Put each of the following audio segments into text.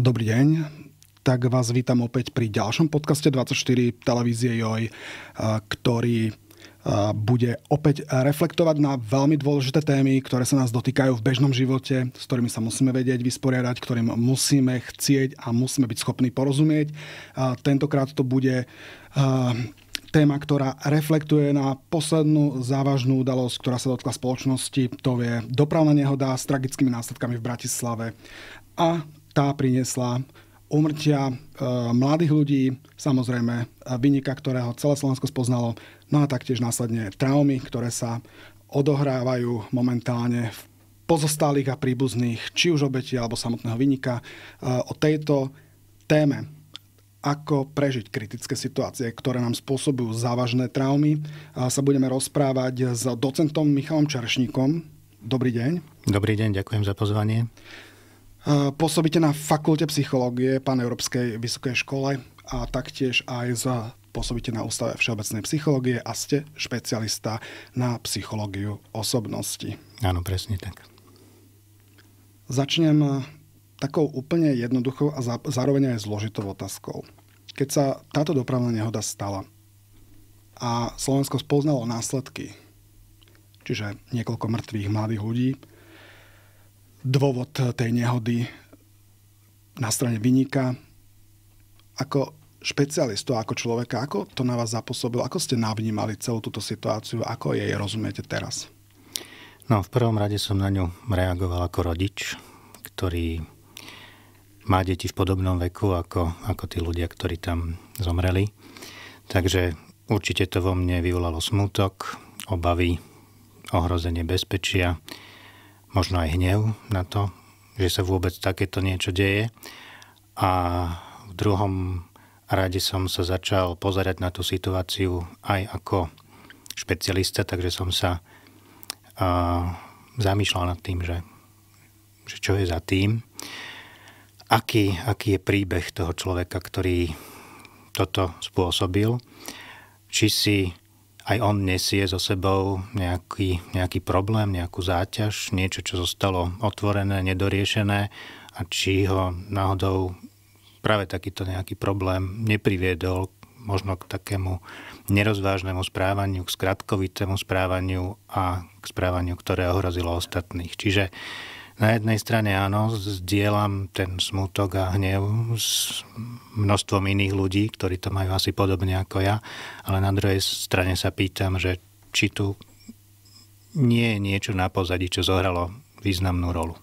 Dobrý deň, tak vás vítam opäť pri ďalšom podcaste 24 televízie JOJ, ktorý bude opäť reflektovať na veľmi dôležité témy, ktoré sa nás dotýkajú v bežnom živote, s ktorými sa musíme vedieť vysporiadať, ktorým musíme chcieť a musíme byť schopní porozumieť. Tentokrát to bude téma, ktorá reflektuje na poslednú závažnú udalosť, ktorá sa dotkla spoločnosti. To je dopravná nehoda s tragickými následkami v Bratislave a tá priniesla umrtia e, mladých ľudí, samozrejme e, vynika, ktorého celé Slovensko spoznalo, no a taktiež následne traumy, ktoré sa odohrávajú momentálne v pozostalých a príbuzných, či už obeti alebo samotného vynika. E, o tejto téme, ako prežiť kritické situácie, ktoré nám spôsobujú závažné traumy, e, sa budeme rozprávať s docentom Michalom Čaršníkom. Dobrý deň. Dobrý deň, ďakujem za pozvanie. E, pôsobíte na Fakulte psychológie Európskej vysokej škole a taktiež aj za pôsobíte na Ústave všeobecnej psychológie a ste špecialista na psychológiu osobnosti. Áno, presne tak. Začnem e, takou úplne jednoduchou a zároveň aj zložitou otázkou. Keď sa táto dopravná nehoda stala a Slovensko spoznalo následky, čiže niekoľko mŕtvych mladých ľudí, dôvod tej nehody na strane vynika. Ako špecialistu, ako človeka, ako to na vás zapôsobilo, ako ste navnímali celú túto situáciu, ako jej rozumiete teraz? No, v prvom rade som na ňu reagoval ako rodič, ktorý má deti v podobnom veku ako, ako tí ľudia, ktorí tam zomreli. Takže určite to vo mne vyvolalo smutok, obavy, ohrozenie bezpečia, možno aj hnev na to, že sa vôbec takéto niečo deje. A v druhom rade som sa začal pozerať na tú situáciu aj ako špecialista, takže som sa a, zamýšľal nad tým, že, že čo je za tým, aký, aký je príbeh toho človeka, ktorý toto spôsobil, či si aj on nesie so sebou nejaký, nejaký problém, nejakú záťaž, niečo, čo zostalo otvorené, nedoriešené a či ho náhodou práve takýto nejaký problém nepriviedol možno k takému nerozvážnemu správaniu, k skratkovitému správaniu a k správaniu, ktoré ohrozilo ostatných. Čiže na jednej strane áno, zdieľam ten smutok a hnev s množstvom iných ľudí, ktorí to majú asi podobne ako ja, ale na druhej strane sa pýtam, že či tu nie je niečo na pozadí, čo zohralo významnú rolu.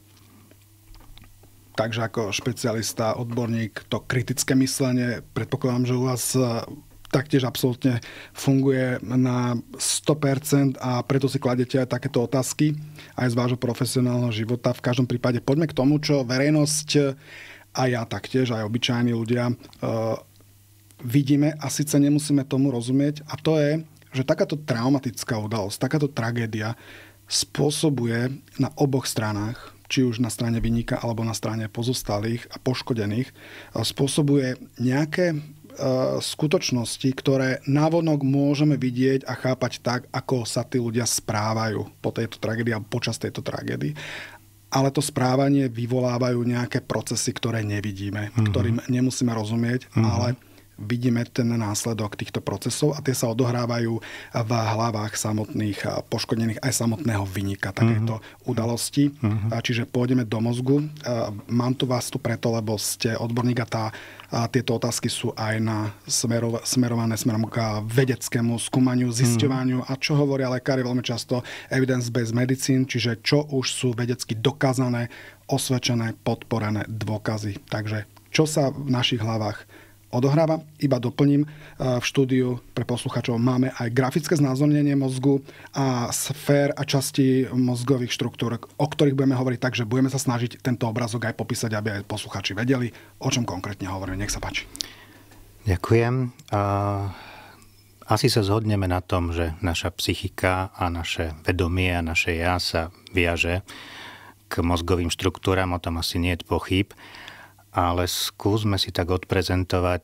Takže ako špecialista, odborník, to kritické myslenie, predpokladám, že u vás taktiež absolútne funguje na 100% a preto si kladete aj takéto otázky aj z vášho profesionálneho života. V každom prípade poďme k tomu, čo verejnosť a ja taktiež, aj obyčajní ľudia e, vidíme a síce nemusíme tomu rozumieť a to je, že takáto traumatická udalosť, takáto tragédia spôsobuje na oboch stranách či už na strane vynika alebo na strane pozostalých a poškodených, e, spôsobuje nejaké Eh, skutočnosti, ktoré navonok môžeme vidieť a chápať tak, ako sa tí ľudia správajú po tejto tragédii a počas tejto tragédii ale to správanie vyvolávajú nejaké procesy, ktoré nevidíme, mm-hmm. ktorým nemusíme rozumieť, mm-hmm. ale vidíme ten následok týchto procesov a tie sa odohrávajú v hlavách samotných poškodených aj samotného vynika takéto uh-huh. udalosti. Uh-huh. Čiže pôjdeme do mozgu. Mám tu vás tu preto, lebo ste odborník a, tá, a tieto otázky sú aj na smerov, smerované smerom k vedeckému skúmaniu, mhm. zisťovaniu uh-huh. a čo hovoria lekári veľmi často evidence-based medicine, čiže čo už sú vedecky dokázané, osvedčené, podporené dôkazy. Takže čo sa v našich hlavách odohráva. Iba doplním, e, v štúdiu pre posluchačov máme aj grafické znázornenie mozgu a sfér a časti mozgových štruktúr, o ktorých budeme hovoriť takže budeme sa snažiť tento obrazok aj popísať, aby aj posluchači vedeli, o čom konkrétne hovoríme. Nech sa páči. Ďakujem. Asi sa zhodneme na tom, že naša psychika a naše vedomie a naše ja sa viaže k mozgovým štruktúram, o tom asi nie je pochyb ale skúsme si tak odprezentovať,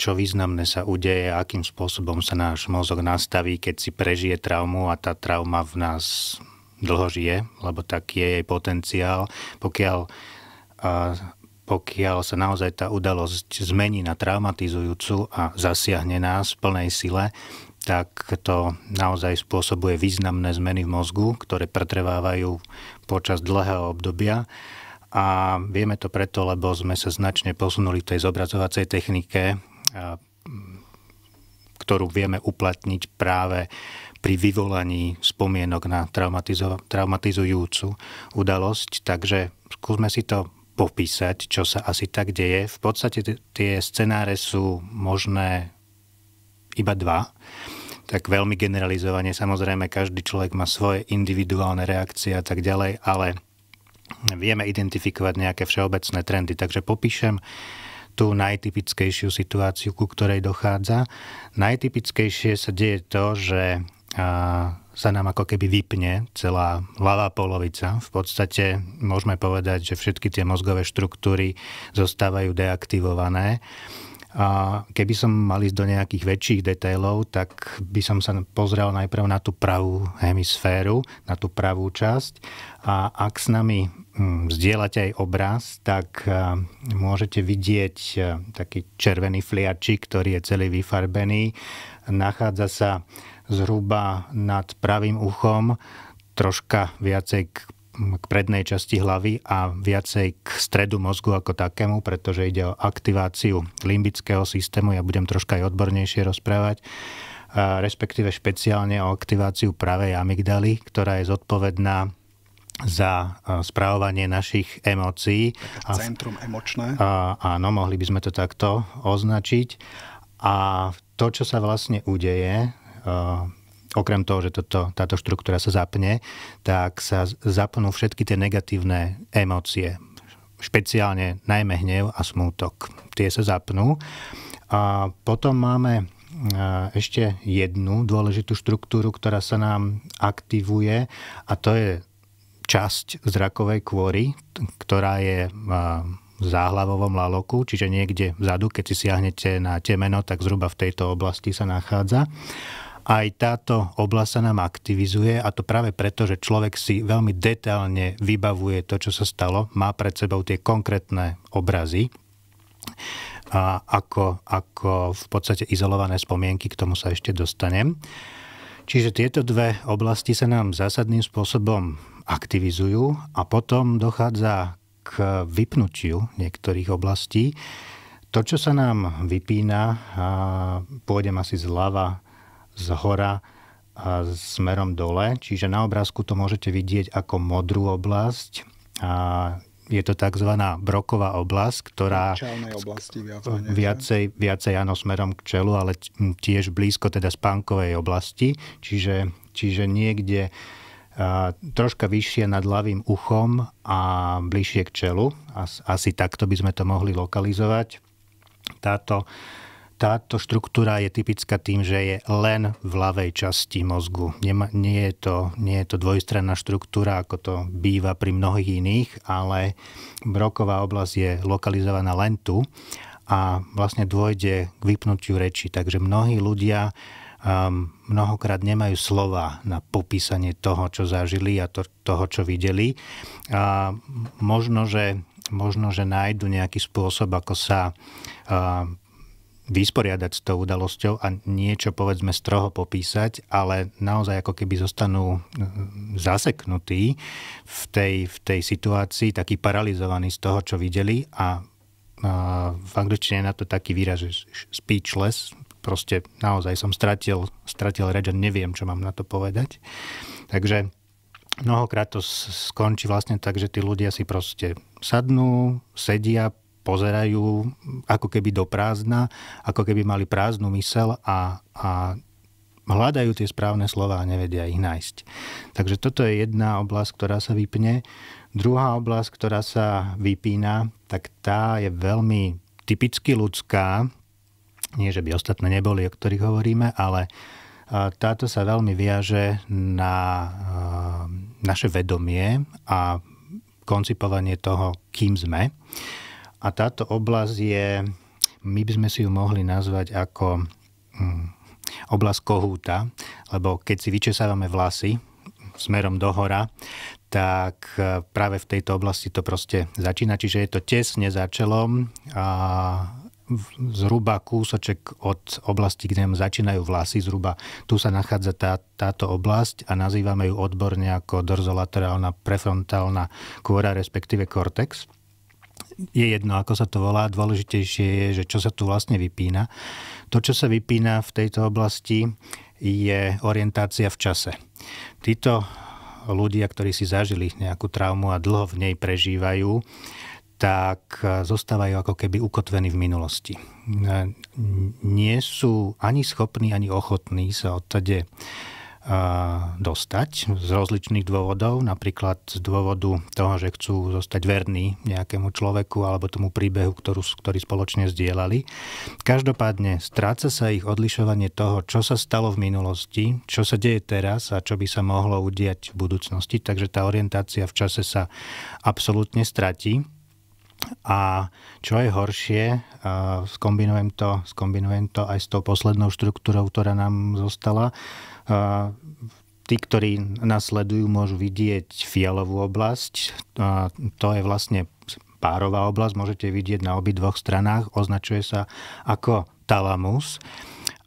čo významné sa udeje, akým spôsobom sa náš mozog nastaví, keď si prežije traumu a tá trauma v nás dlho žije, lebo tak je jej potenciál. Pokiaľ, pokiaľ sa naozaj tá udalosť zmení na traumatizujúcu a zasiahne nás v plnej sile, tak to naozaj spôsobuje významné zmeny v mozgu, ktoré pretrvávajú počas dlhého obdobia a vieme to preto, lebo sme sa značne posunuli v tej zobrazovacej technike, ktorú vieme uplatniť práve pri vyvolaní spomienok na traumatizo- traumatizujúcu udalosť. Takže skúsme si to popísať, čo sa asi tak deje. V podstate t- tie scenáre sú možné iba dva tak veľmi generalizovanie. Samozrejme, každý človek má svoje individuálne reakcie a tak ďalej, ale vieme identifikovať nejaké všeobecné trendy. Takže popíšem tú najtypickejšiu situáciu, ku ktorej dochádza. Najtypickejšie sa deje to, že sa nám ako keby vypne celá ľavá polovica. V podstate môžeme povedať, že všetky tie mozgové štruktúry zostávajú deaktivované. A keby som mal ísť do nejakých väčších detailov, tak by som sa pozrel najprv na tú pravú hemisféru, na tú pravú časť. A ak s nami Mm, zdieľať aj obraz, tak eh, môžete vidieť eh, taký červený fliačik, ktorý je celý vyfarbený. Nachádza sa zhruba nad pravým uchom, troška viacej k k prednej časti hlavy a viacej k stredu mozgu ako takému, pretože ide o aktiváciu limbického systému. Ja budem troška aj odbornejšie rozprávať eh, respektíve špeciálne o aktiváciu pravej amygdaly, ktorá je zodpovedná za e, správovanie našich emócií. Centrum emočné. A, áno, mohli by sme to takto označiť. A to, čo sa vlastne udeje, e, okrem toho, že toto, táto štruktúra sa zapne, tak sa zapnú všetky tie negatívne emócie. Špeciálne najmä hnev a smútok. Tie sa zapnú. A potom máme e, ešte jednu dôležitú štruktúru, ktorá sa nám aktivuje a to je časť zrakovej kôry, ktorá je v záhlavovom laloku, čiže niekde vzadu, keď si siahnete na temeno, tak zhruba v tejto oblasti sa nachádza. Aj táto oblasť sa nám aktivizuje a to práve preto, že človek si veľmi detailne vybavuje to, čo sa stalo, má pred sebou tie konkrétne obrazy a ako, ako v podstate izolované spomienky, k tomu sa ešte dostanem. Čiže tieto dve oblasti sa nám zásadným spôsobom aktivizujú a potom dochádza k vypnutiu niektorých oblastí. To, čo sa nám vypína, pôjdem asi zľava, z hora, a smerom dole. Čiže na obrázku to môžete vidieť ako modrú oblasť. A je to tzv. broková oblasť, ktorá... oblasti viacej, viacej, áno, smerom k čelu, ale tiež blízko teda spánkovej oblasti. Čiže, čiže niekde troška vyššie nad ľavým uchom a bližšie k čelu. As, asi takto by sme to mohli lokalizovať. Táto, táto štruktúra je typická tým, že je len v ľavej časti mozgu. Nema, nie, je to, nie je to dvojstranná štruktúra, ako to býva pri mnohých iných, ale broková oblasť je lokalizovaná len tu a vlastne dôjde k vypnutiu reči. Takže mnohí ľudia mnohokrát nemajú slova na popísanie toho, čo zažili a to, toho, čo videli. A možno, že, možno, že nájdu nejaký spôsob, ako sa vysporiadať s tou udalosťou a niečo, povedzme, stroho popísať, ale naozaj ako keby zostanú zaseknutí v tej, v tej situácii, takí paralizovaní z toho, čo videli a v angličtine na to taký výraz, že speechless, proste naozaj som stratil, stratil reč a neviem, čo mám na to povedať. Takže mnohokrát to skončí vlastne tak, že tí ľudia si proste sadnú, sedia, pozerajú ako keby do prázdna, ako keby mali prázdnu mysel a, a hľadajú tie správne slova a nevedia ich nájsť. Takže toto je jedna oblasť, ktorá sa vypne. Druhá oblasť, ktorá sa vypína, tak tá je veľmi typicky ľudská nie, že by ostatné neboli, o ktorých hovoríme, ale e, táto sa veľmi viaže na e, naše vedomie a koncipovanie toho, kým sme. A táto oblasť je, my by sme si ju mohli nazvať ako mm, oblasť kohúta, lebo keď si vyčesávame vlasy smerom dohora, tak e, práve v tejto oblasti to proste začína. Čiže je to tesne za čelom a zhruba kúsoček od oblasti, kde začínajú vlasy, zhruba tu sa nachádza tá, táto oblasť a nazývame ju odborne ako dorzolaterálna prefrontálna kôra, respektíve kortex. Je jedno, ako sa to volá, dôležitejšie je, že čo sa tu vlastne vypína. To, čo sa vypína v tejto oblasti, je orientácia v čase. Títo ľudia, ktorí si zažili nejakú traumu a dlho v nej prežívajú, tak e, zostávajú ako keby ukotvení v minulosti. E, nie sú ani schopní, ani ochotní sa odtade e, dostať z rozličných dôvodov, napríklad z dôvodu toho, že chcú zostať verní nejakému človeku alebo tomu príbehu, ktorú, ktorý spoločne zdieľali. Každopádne stráca sa ich odlišovanie toho, čo sa stalo v minulosti, čo sa deje teraz a čo by sa mohlo udiať v budúcnosti, takže tá orientácia v čase sa absolútne stratí. A čo je horšie, e, skombinujem to, skombinujem to aj s tou poslednou štruktúrou, ktorá nám zostala. E, tí, ktorí nasledujú, môžu vidieť fialovú oblasť. E, to je vlastne párová oblasť, môžete vidieť na obi dvoch stranách. Označuje sa ako talamus.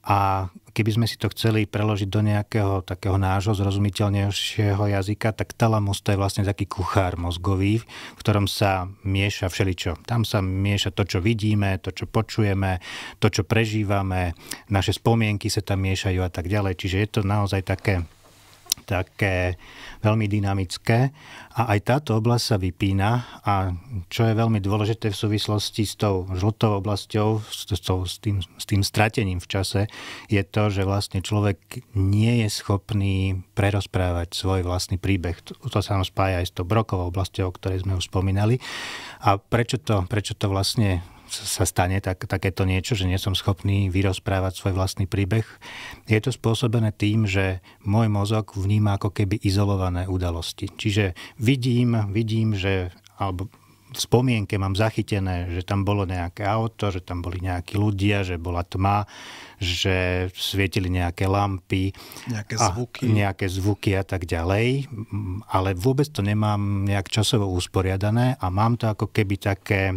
A keby sme si to chceli preložiť do nejakého takého nášho zrozumiteľnejšieho jazyka, tak talamus to je vlastne taký kuchár mozgový, v ktorom sa mieša všeličo. Tam sa mieša to, čo vidíme, to, čo počujeme, to, čo prežívame, naše spomienky sa tam miešajú a tak ďalej. Čiže je to naozaj také také veľmi dynamické a aj táto oblasť sa vypína a čo je veľmi dôležité v súvislosti s tou žltou oblasťou, s, s, tým, s tým stratením v čase, je to, že vlastne človek nie je schopný prerozprávať svoj vlastný príbeh. To sa nám spája aj s tou brokovou oblasťou, o ktorej sme už spomínali. A prečo to, prečo to vlastne sa stane tak, takéto niečo, že nie som schopný vyrozprávať svoj vlastný príbeh. Je to spôsobené tým, že môj mozog vníma ako keby izolované udalosti. Čiže vidím, vidím, že alebo v spomienke mám zachytené, že tam bolo nejaké auto, že tam boli nejakí ľudia, že bola tma, že svietili nejaké lampy, nejaké zvuky. A nejaké zvuky a tak ďalej, ale vôbec to nemám nejak časovo usporiadané a mám to ako keby také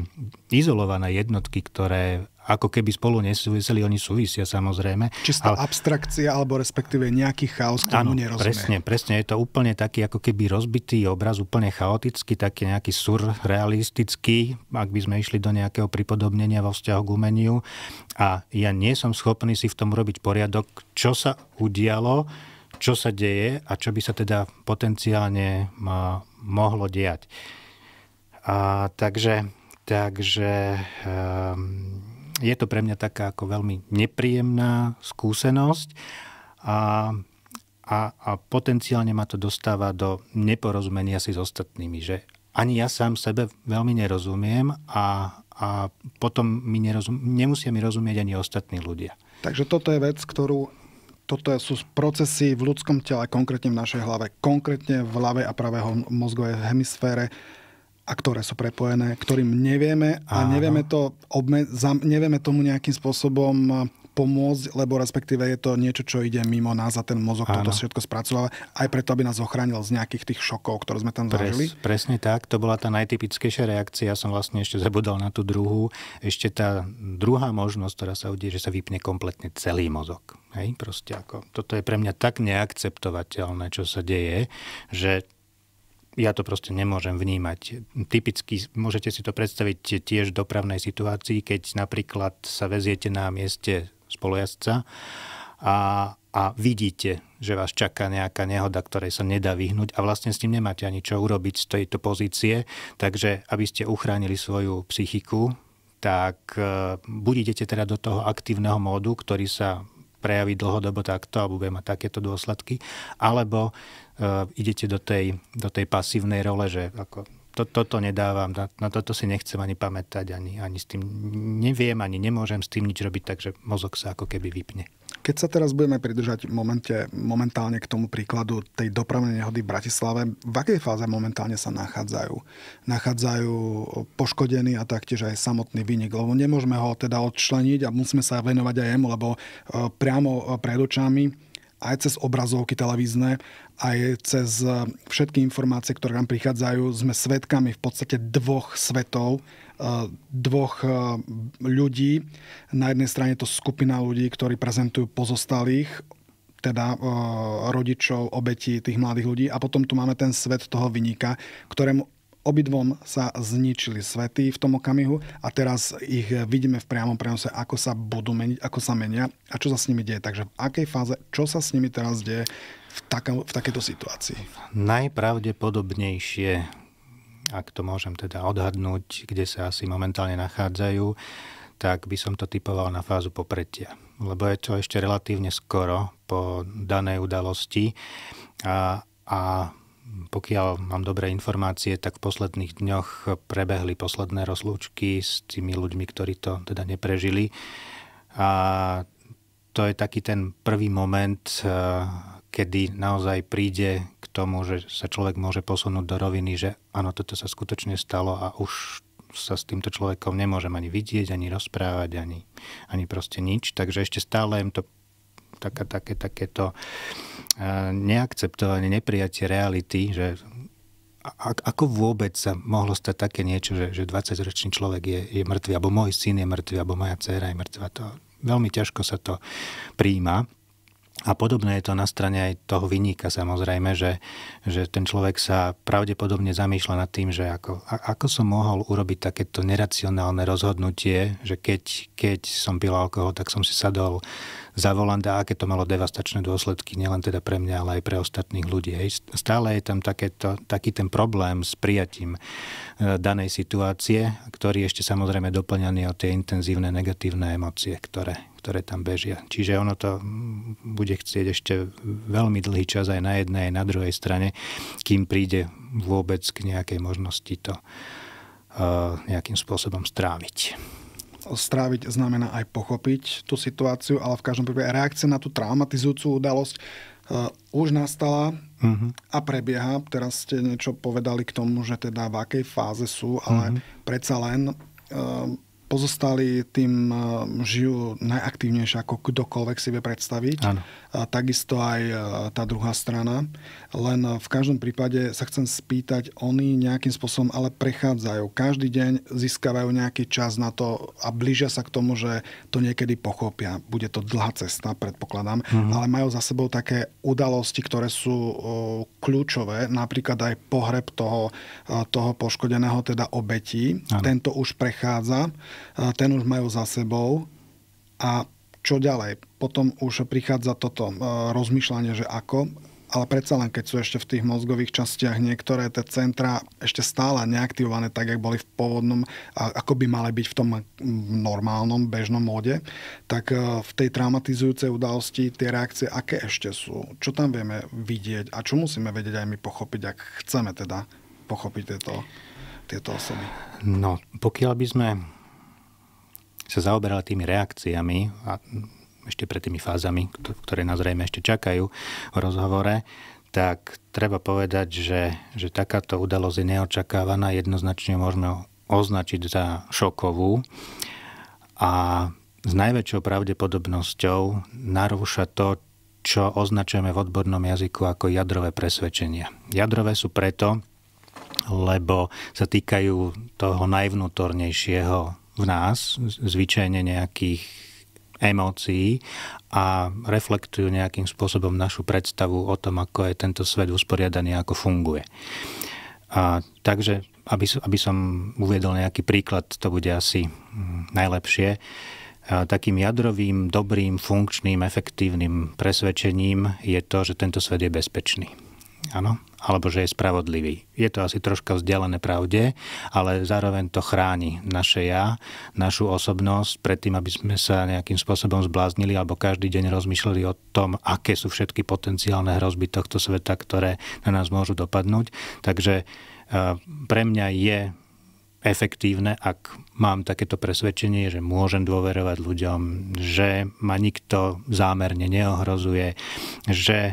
izolované jednotky, ktoré ako keby spolu nesúviseli, oni súvisia samozrejme. Čistá ale... abstrakcia alebo respektíve nejaký chaos, ktorý nerozumie. presne, presne. Je to úplne taký ako keby rozbitý obraz, úplne chaotický, taký nejaký surrealistický, ak by sme išli do nejakého pripodobnenia vo vzťahu k umeniu. A ja nie som schopný si v tom robiť poriadok, čo sa udialo, čo sa deje a čo by sa teda potenciálne mohlo diať. A, takže takže um, je to pre mňa taká ako veľmi nepríjemná skúsenosť a, a, a potenciálne ma to dostáva do neporozumenia si s ostatnými, že ani ja sám sebe veľmi nerozumiem a, a potom mi nerozum, nemusia mi rozumieť ani ostatní ľudia. Takže toto je vec, ktorú toto sú procesy v ľudskom tele, konkrétne v našej hlave, konkrétne v ľavej a pravej mozgovej hemisfére, a ktoré sú prepojené, ktorým nevieme a nevieme, to obme- zam- nevieme tomu nejakým spôsobom e, pomôcť, lebo respektíve je to niečo, čo ide mimo nás a ten mozog Áno. toto všetko spracováva, aj preto, aby nás ochránil z nejakých tých šokov, ktoré sme tam Pres, zažili. Presne tak, to bola tá najtypickejšia reakcia, ja som vlastne ešte zabudol na tú druhú. Ešte tá druhá možnosť, ktorá sa udie, že sa vypne kompletne celý mozog. Hej, proste ako, toto je pre mňa tak neakceptovateľné, čo sa deje, že ja to proste nemôžem vnímať. Typicky môžete si to predstaviť tiež v dopravnej situácii, keď napríklad sa veziete na mieste spolojazdca a, a vidíte, že vás čaká nejaká nehoda, ktorej sa nedá vyhnúť a vlastne s tým nemáte ani čo urobiť z tejto pozície. Takže aby ste uchránili svoju psychiku, tak e, buď idete teda do toho aktívneho módu, ktorý sa prejaví dlhodobo takto alebo bude mať takéto dôsledky, alebo Eh, idete do tej, do tej pasívnej role, že ako to, toto nedávam, na, na toto si nechcem ani pamätať, ani, ani s tým neviem, ani nemôžem s tým nič robiť, takže mozog sa ako keby vypne. Keď sa teraz budeme pridržať momente, momentálne k tomu príkladu tej dopravnej nehody v Bratislave, v akej fáze momentálne sa nachádzajú? Nachádzajú poškodení a taktiež aj samotný vynik, lebo nemôžeme ho teda odčleniť a musíme sa venovať aj jemu, lebo eh, priamo eh, pred očami aj cez obrazovky televízne, aj cez e, všetky informácie, ktoré nám prichádzajú, sme svetkami v podstate dvoch svetov, e, dvoch e, ľudí. Na jednej strane to skupina ľudí, ktorí prezentujú pozostalých, teda rodičov, obetí tých mladých ľudí. A potom tu máme ten svet toho vynika, ktorému Obidvom sa zničili svety v tom okamihu a teraz ich vidíme v priamom prenose, ako sa budú meniť, ako sa menia a čo sa s nimi deje. Takže v akej fáze, čo sa s nimi teraz deje v, takom, v takejto situácii? Najpravdepodobnejšie, ak to môžem teda odhadnúť, kde sa asi momentálne nachádzajú, tak by som to typoval na fázu popretia. Lebo je to ešte relatívne skoro po danej udalosti a, a pokiaľ mám dobré informácie, tak v posledných dňoch prebehli posledné rozlúčky s tými ľuďmi, ktorí to teda neprežili. A to je taký ten prvý moment, eh, kedy naozaj príde k tomu, že sa človek môže posunúť do roviny, že áno, toto sa skutočne stalo a už sa s týmto človekom nemôžem ani vidieť, ani rozprávať, ani, ani proste nič. Takže ešte stále im to taká, také, takéto neakceptovanie, neprijatie reality, že ako vôbec sa mohlo stať také niečo, že, že 20-ročný človek je, je mŕtvy, alebo môj syn je mŕtvy, alebo moja dcéra je mŕtva. To, veľmi ťažko sa to príjma. A podobné je to na strane aj toho vyníka samozrejme, že, že ten človek sa pravdepodobne zamýšľa nad tým, že ako, a, ako som mohol urobiť takéto neracionálne rozhodnutie, že keď, keď som pil alkohol, tak som si sadol za volant a aké to malo devastačné dôsledky, nielen teda pre mňa, ale aj pre ostatných ľudí. Hej. Stále je tam takéto, taký ten problém s prijatím e, danej situácie, ktorý je ešte samozrejme doplňaný o tie intenzívne negatívne emócie, ktoré, ktoré tam bežia. Čiže ono to bude chcieť ešte veľmi dlhý čas aj na jednej, aj na druhej strane, kým príde vôbec k nejakej možnosti to uh, nejakým spôsobom stráviť stráviť znamená aj pochopiť tú situáciu, ale v každom prípade reakcia na tú traumatizujúcu udalosť uh, už nastala uh-huh. a prebieha. Teraz ste niečo povedali k tomu, že teda v akej fáze sú, ale uh-huh. predsa len uh, pozostali tým uh, žijú najaktívnejšie, ako kdokoľvek si vie predstaviť. Áno a takisto aj e, tá druhá strana. Len e, v každom prípade sa chcem spýtať, oni nejakým spôsobom ale prechádzajú. Každý deň získavajú nejaký čas na to a blížia sa k tomu, že to niekedy pochopia. Bude to dlhá cesta, predpokladám, mm-hmm. ale majú za sebou také udalosti, ktoré sú o, e, kľúčové, napríklad aj pohreb toho, o, toho poškodeného, teda obetí. Ano. Tento už prechádza, ten už majú za sebou a čo ďalej? Potom už prichádza toto e, rozmýšľanie, že ako, ale predsa len keď sú ešte v tých mozgových častiach niektoré tie centra ešte stále neaktivované tak, jak boli v pôvodnom, ako by mali byť v tom normálnom, bežnom móde, tak e, v tej traumatizujúcej udalosti tie reakcie aké ešte sú? Čo tam vieme vidieť a čo musíme vedieť aj my pochopiť, ak chceme teda pochopiť tieto, tieto osoby? No, pokiaľ by sme sa zaoberala tými reakciami a ešte pred tými fázami, ktoré nás zrejme ešte čakajú v rozhovore, tak treba povedať, že, že takáto udalosť je neočakávaná, jednoznačne možno označiť za šokovú a s najväčšou pravdepodobnosťou narúša to, čo označujeme v odbornom jazyku ako jadrové presvedčenia. Jadrové sú preto, lebo sa týkajú toho najvnútornejšieho v nás zvyčajne nejakých emócií a reflektujú nejakým spôsobom našu predstavu o tom, ako je tento svet usporiadaný, ako funguje. A, takže, aby, aby som uviedol nejaký príklad, to bude asi mm, najlepšie. A, takým jadrovým, dobrým, funkčným, efektívnym presvedčením je to, že tento svet je bezpečný. Áno, alebo že je spravodlivý. Je to asi troška vzdialené pravde, ale zároveň to chráni naše ja, našu osobnosť pred tým, aby sme sa nejakým spôsobom zbláznili alebo každý deň rozmýšľali o tom, aké sú všetky potenciálne hrozby tohto sveta, ktoré na nás môžu dopadnúť. Takže e, pre mňa je efektívne, ak mám takéto presvedčenie, že môžem dôverovať ľuďom, že ma nikto zámerne neohrozuje, že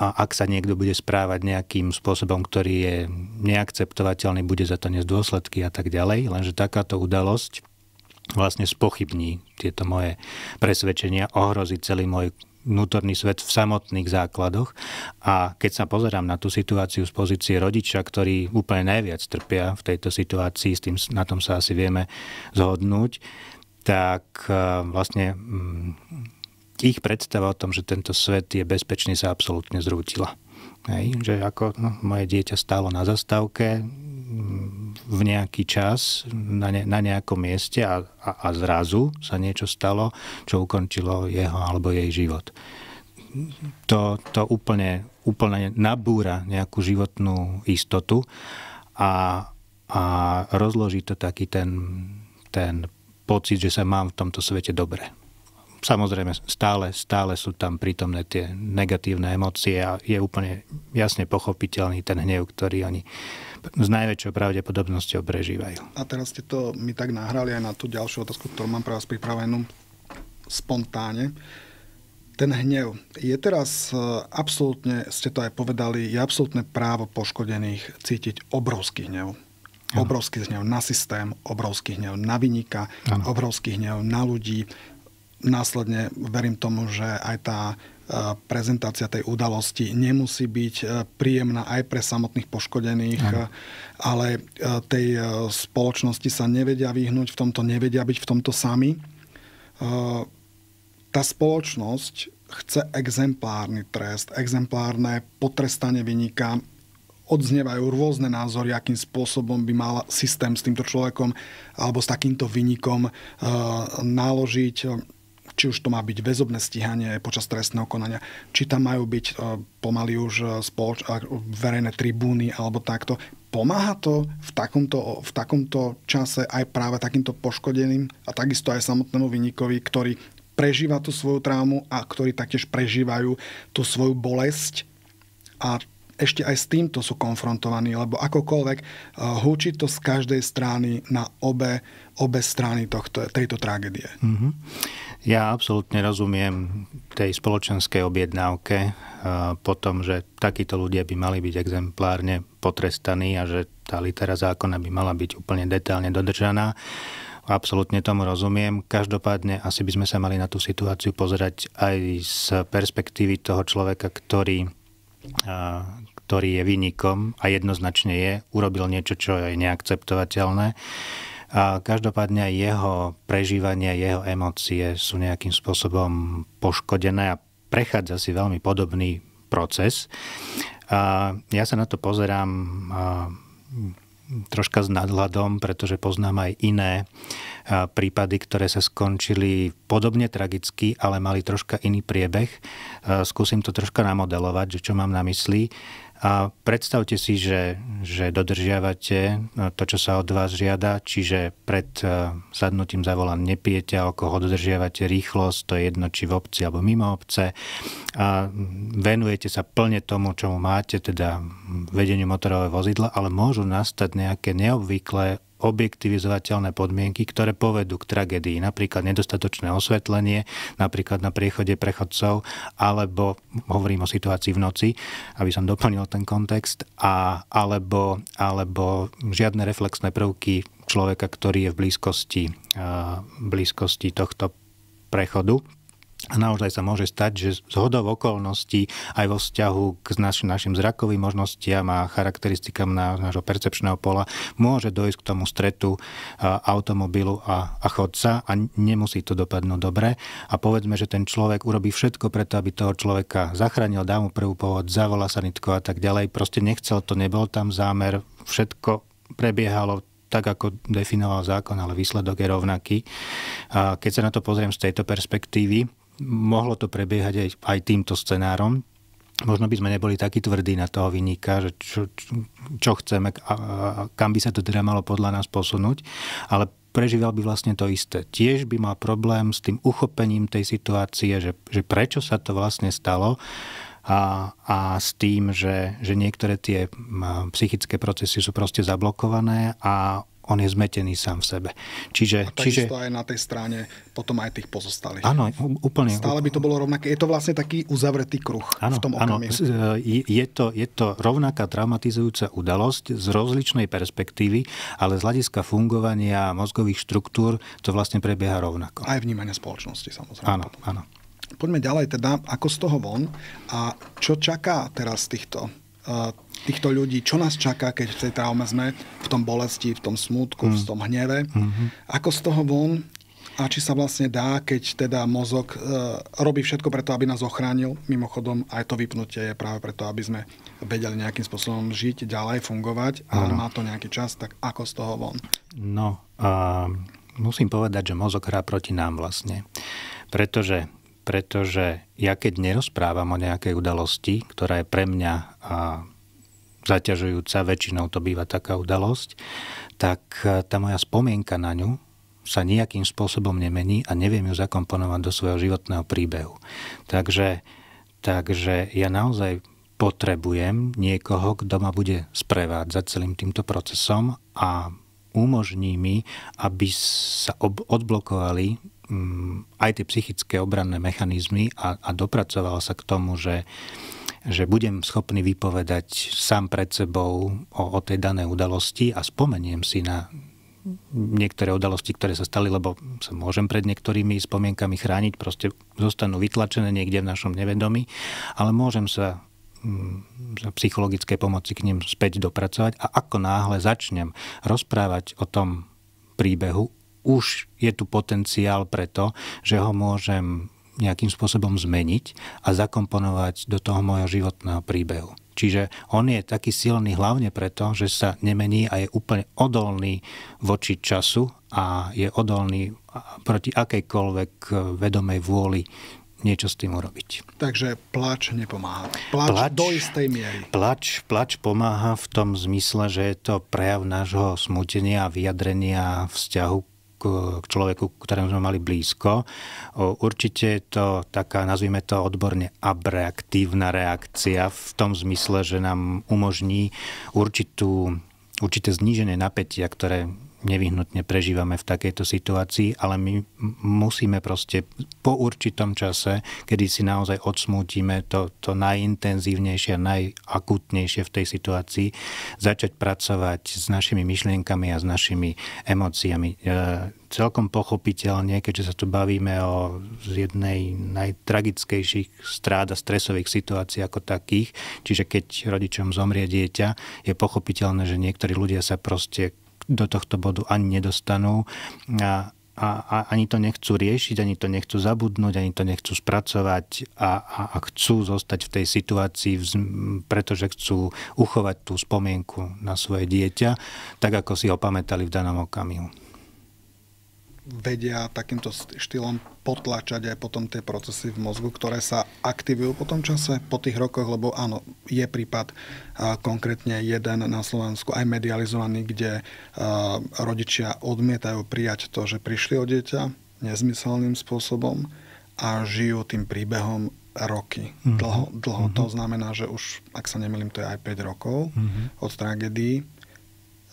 a ak sa niekto bude správať nejakým spôsobom, ktorý je neakceptovateľný, bude za to niesť dôsledky a tak ďalej. Lenže takáto udalosť vlastne spochybní tieto moje presvedčenia, ohrozí celý môj vnútorný svet v samotných základoch. A keď sa pozerám na tú situáciu z pozície rodiča, ktorí úplne najviac trpia v tejto situácii, s tým, na tom sa asi vieme zhodnúť, tak e, vlastne mm, ich predstava o tom, že tento svet je bezpečný, sa absolútne zrútila. Hej, že ako no, moje dieťa stálo na zastávke mm, v nejaký čas na, ne, na nejakom mieste a, a, a zrazu sa niečo stalo, čo ukončilo jeho alebo jej život. To, to úplne, úplne nabúra nejakú životnú istotu a, a rozloží to taký ten, ten pocit, že sa mám v tomto svete dobre. Samozrejme, stále, stále sú tam prítomné tie negatívne emócie a je úplne jasne pochopiteľný ten hnev, ktorý oni s najväčšou pravdepodobnosťou prežívajú. A teraz ste to mi tak nahrali aj na tú ďalšiu otázku, ktorú mám pre vás pripravenú spontáne ten hnev. Je teraz e, absolútne, ste to aj povedali, je absolútne právo poškodených cítiť obrovský hnev. Ano. Obrovský hnev na systém, obrovský hnev na vynika, ano. obrovský hnev na ľudí, následne verím tomu, že aj tá e, prezentácia tej udalosti nemusí byť e, príjemná aj pre samotných poškodených, aj. E, ale tej spoločnosti sa nevedia vyhnúť v tomto, nevedia byť v tomto sami. Tá spoločnosť chce exemplárny trest, exemplárne potrestanie vynika, odznievajú rôzne názory, akým spôsobom by mal systém s týmto človekom alebo s takýmto vynikom náložiť či už to má byť väzobné stíhanie počas trestného konania, či tam majú byť e, pomaly už e, spoloč, verejné tribúny alebo takto. Pomáha to v takomto, v takomto čase aj práve takýmto poškodeným a takisto aj samotnému vynikovi, ktorý prežíva tú svoju traumu a ktorí taktiež prežívajú tú svoju bolesť a ešte aj s týmto sú konfrontovaní, lebo akokoľvek e, húči to z každej strany na obe, obe strany tohto, tejto tragédie. Mm-hmm. Ja absolútne rozumiem tej spoločenskej objednávke po tom, že takíto ľudia by mali byť exemplárne potrestaní a že tá litera zákona by mala byť úplne detailne dodržaná. Absolútne tomu rozumiem. Každopádne asi by sme sa mali na tú situáciu pozerať aj z perspektívy toho človeka, ktorý ktorý je vynikom a jednoznačne je, urobil niečo, čo je neakceptovateľné a každopádne jeho prežívania, jeho emócie sú nejakým spôsobom poškodené a prechádza si veľmi podobný proces. A ja sa na to pozerám troška s nadhľadom, pretože poznám aj iné prípady, ktoré sa skončili podobne tragicky, ale mali troška iný priebeh. Skúsim to troška namodelovať, že čo mám na mysli. A predstavte si, že, že dodržiavate e, to, čo sa od vás žiada, čiže pred e, sadnutím za volant nepijete alkohol, dodržiavate rýchlosť, to je jedno či v obci alebo mimo obce a venujete sa plne tomu, čo máte, teda vedeniu motorového vozidla, ale môžu nastať nejaké neobvyklé objektivizovateľné podmienky, ktoré povedú k tragédii, napríklad nedostatočné osvetlenie, napríklad na priechode prechodcov, alebo hovorím o situácii v noci, aby som doplnil ten kontext, a, alebo, alebo žiadne reflexné prvky človeka, ktorý je v blízkosti, eh, blízkosti tohto prechodu. A naozaj sa môže stať, že z hodov okolností aj vo vzťahu k naš, našim zrakovým možnostiam a charakteristikám na, nášho percepčného pola môže dojsť k tomu stretu a, automobilu a, a chodca a nemusí to dopadnúť dobre. A povedzme, že ten človek urobí všetko preto, aby toho človeka zachránil, dá mu prvú povod, sa sanitko a tak ďalej. Proste nechcel to, nebol tam zámer, všetko prebiehalo tak, ako definoval zákon, ale výsledok je rovnaký. A keď sa na to pozriem z tejto perspektívy, mohlo to prebiehať aj, aj týmto scenárom. Možno by sme neboli takí tvrdí na toho vynika, že čo, čo chceme, a, a, kam by sa to teda malo podľa nás posunúť, ale prežíval by vlastne to isté. Tiež by mal problém s tým uchopením tej situácie, že, že prečo sa to vlastne stalo a, a s tým, že, že niektoré tie psychické procesy sú proste zablokované a on je zmetený sám v sebe. Čiže, a čiže... aj na tej strane potom aj tých pozostalých. Áno, úplne. Stále by to bolo rovnaké. Je to vlastne taký uzavretý kruh ano, v tom okamihu. E, je to, je to rovnaká traumatizujúca udalosť z rozličnej perspektívy, ale z hľadiska fungovania mozgových štruktúr to vlastne prebieha rovnako. Aj vnímanie spoločnosti samozrejme. Áno, áno. Poďme ďalej teda, ako z toho von a čo čaká teraz týchto e, týchto ľudí, čo nás čaká, keď v tej traume sme, v tom bolesti, v tom smutku, mm. v tom hneve, mm-hmm. ako z toho von a či sa vlastne dá, keď teda mozog e, robí všetko preto, aby nás ochránil. Mimochodom, aj to vypnutie je práve preto, aby sme vedeli nejakým spôsobom žiť, ďalej fungovať a má to nejaký čas, tak ako z toho von? No, a musím povedať, že mozog hrá proti nám vlastne. Pretože pretože ja keď nerozprávam o nejakej udalosti, ktorá je pre mňa a zaťažujúca, väčšinou to býva taká udalosť, tak e, tá moja spomienka na ňu sa nejakým spôsobom nemení a neviem ju zakomponovať do svojho životného príbehu. Takže, takže ja naozaj potrebujem niekoho, kto ma bude sprevádzať celým týmto procesom a umožní mi, aby sa ob- odblokovali mm, aj tie psychické obranné mechanizmy a, a dopracoval sa k tomu, že, že budem schopný vypovedať sám pred sebou o, o tej danej udalosti a spomeniem si na niektoré udalosti, ktoré sa stali, lebo sa môžem pred niektorými spomienkami chrániť, proste zostanú vytlačené niekde v našom nevedomí, ale môžem sa mm, za psychologickej pomoci k ním späť dopracovať a ako náhle začnem rozprávať o tom príbehu, už je tu potenciál preto, že ho môžem nejakým spôsobom zmeniť a zakomponovať do toho môjho životného príbehu. Čiže on je taký silný hlavne preto, že sa nemení a je úplne odolný voči času a je odolný proti akejkoľvek eh, vedomej vôli niečo s tým urobiť. Takže plač nepomáha. Plač, plač do istej miery. Plač, plač pomáha v tom zmysle, že je to prejav nášho smutenia a vyjadrenia vzťahu k človeku, ktorému sme mali blízko. Určite je to taká, nazvime to odborne, abreaktívna reakcia v tom zmysle, že nám umožní určitú, určité zníženie napätia, ktoré nevyhnutne prežívame v takejto situácii, ale my musíme proste po určitom čase, kedy si naozaj odsmútime to, to najintenzívnejšie a najakutnejšie v tej situácii, začať pracovať s našimi myšlienkami a s našimi emóciami. E, celkom pochopiteľne, keďže sa tu bavíme o jednej najtragickejších strád a stresových situácií ako takých, čiže keď rodičom zomrie dieťa, je pochopiteľné, že niektorí ľudia sa proste do tohto bodu ani nedostanú. A, a, a ani to nechcú riešiť, ani to nechcú zabudnúť, ani to nechcú spracovať a, a, a chcú zostať v tej situácii, vz, pretože chcú uchovať tú spomienku na svoje dieťa, tak ako si ho pamätali v danom okamihu vedia takýmto štýlom potlačať aj potom tie procesy v mozgu, ktoré sa aktivujú po tom čase, po tých rokoch, lebo áno, je prípad a, konkrétne jeden na Slovensku aj medializovaný, kde a, rodičia odmietajú prijať to, že prišli o dieťa nezmyselným spôsobom a žijú tým príbehom roky. Mm-hmm. Dlho, dlho mm-hmm. to mhm. znamená, že už, ak sa nemýlim, to je aj 5 rokov mm-hmm. od tragédií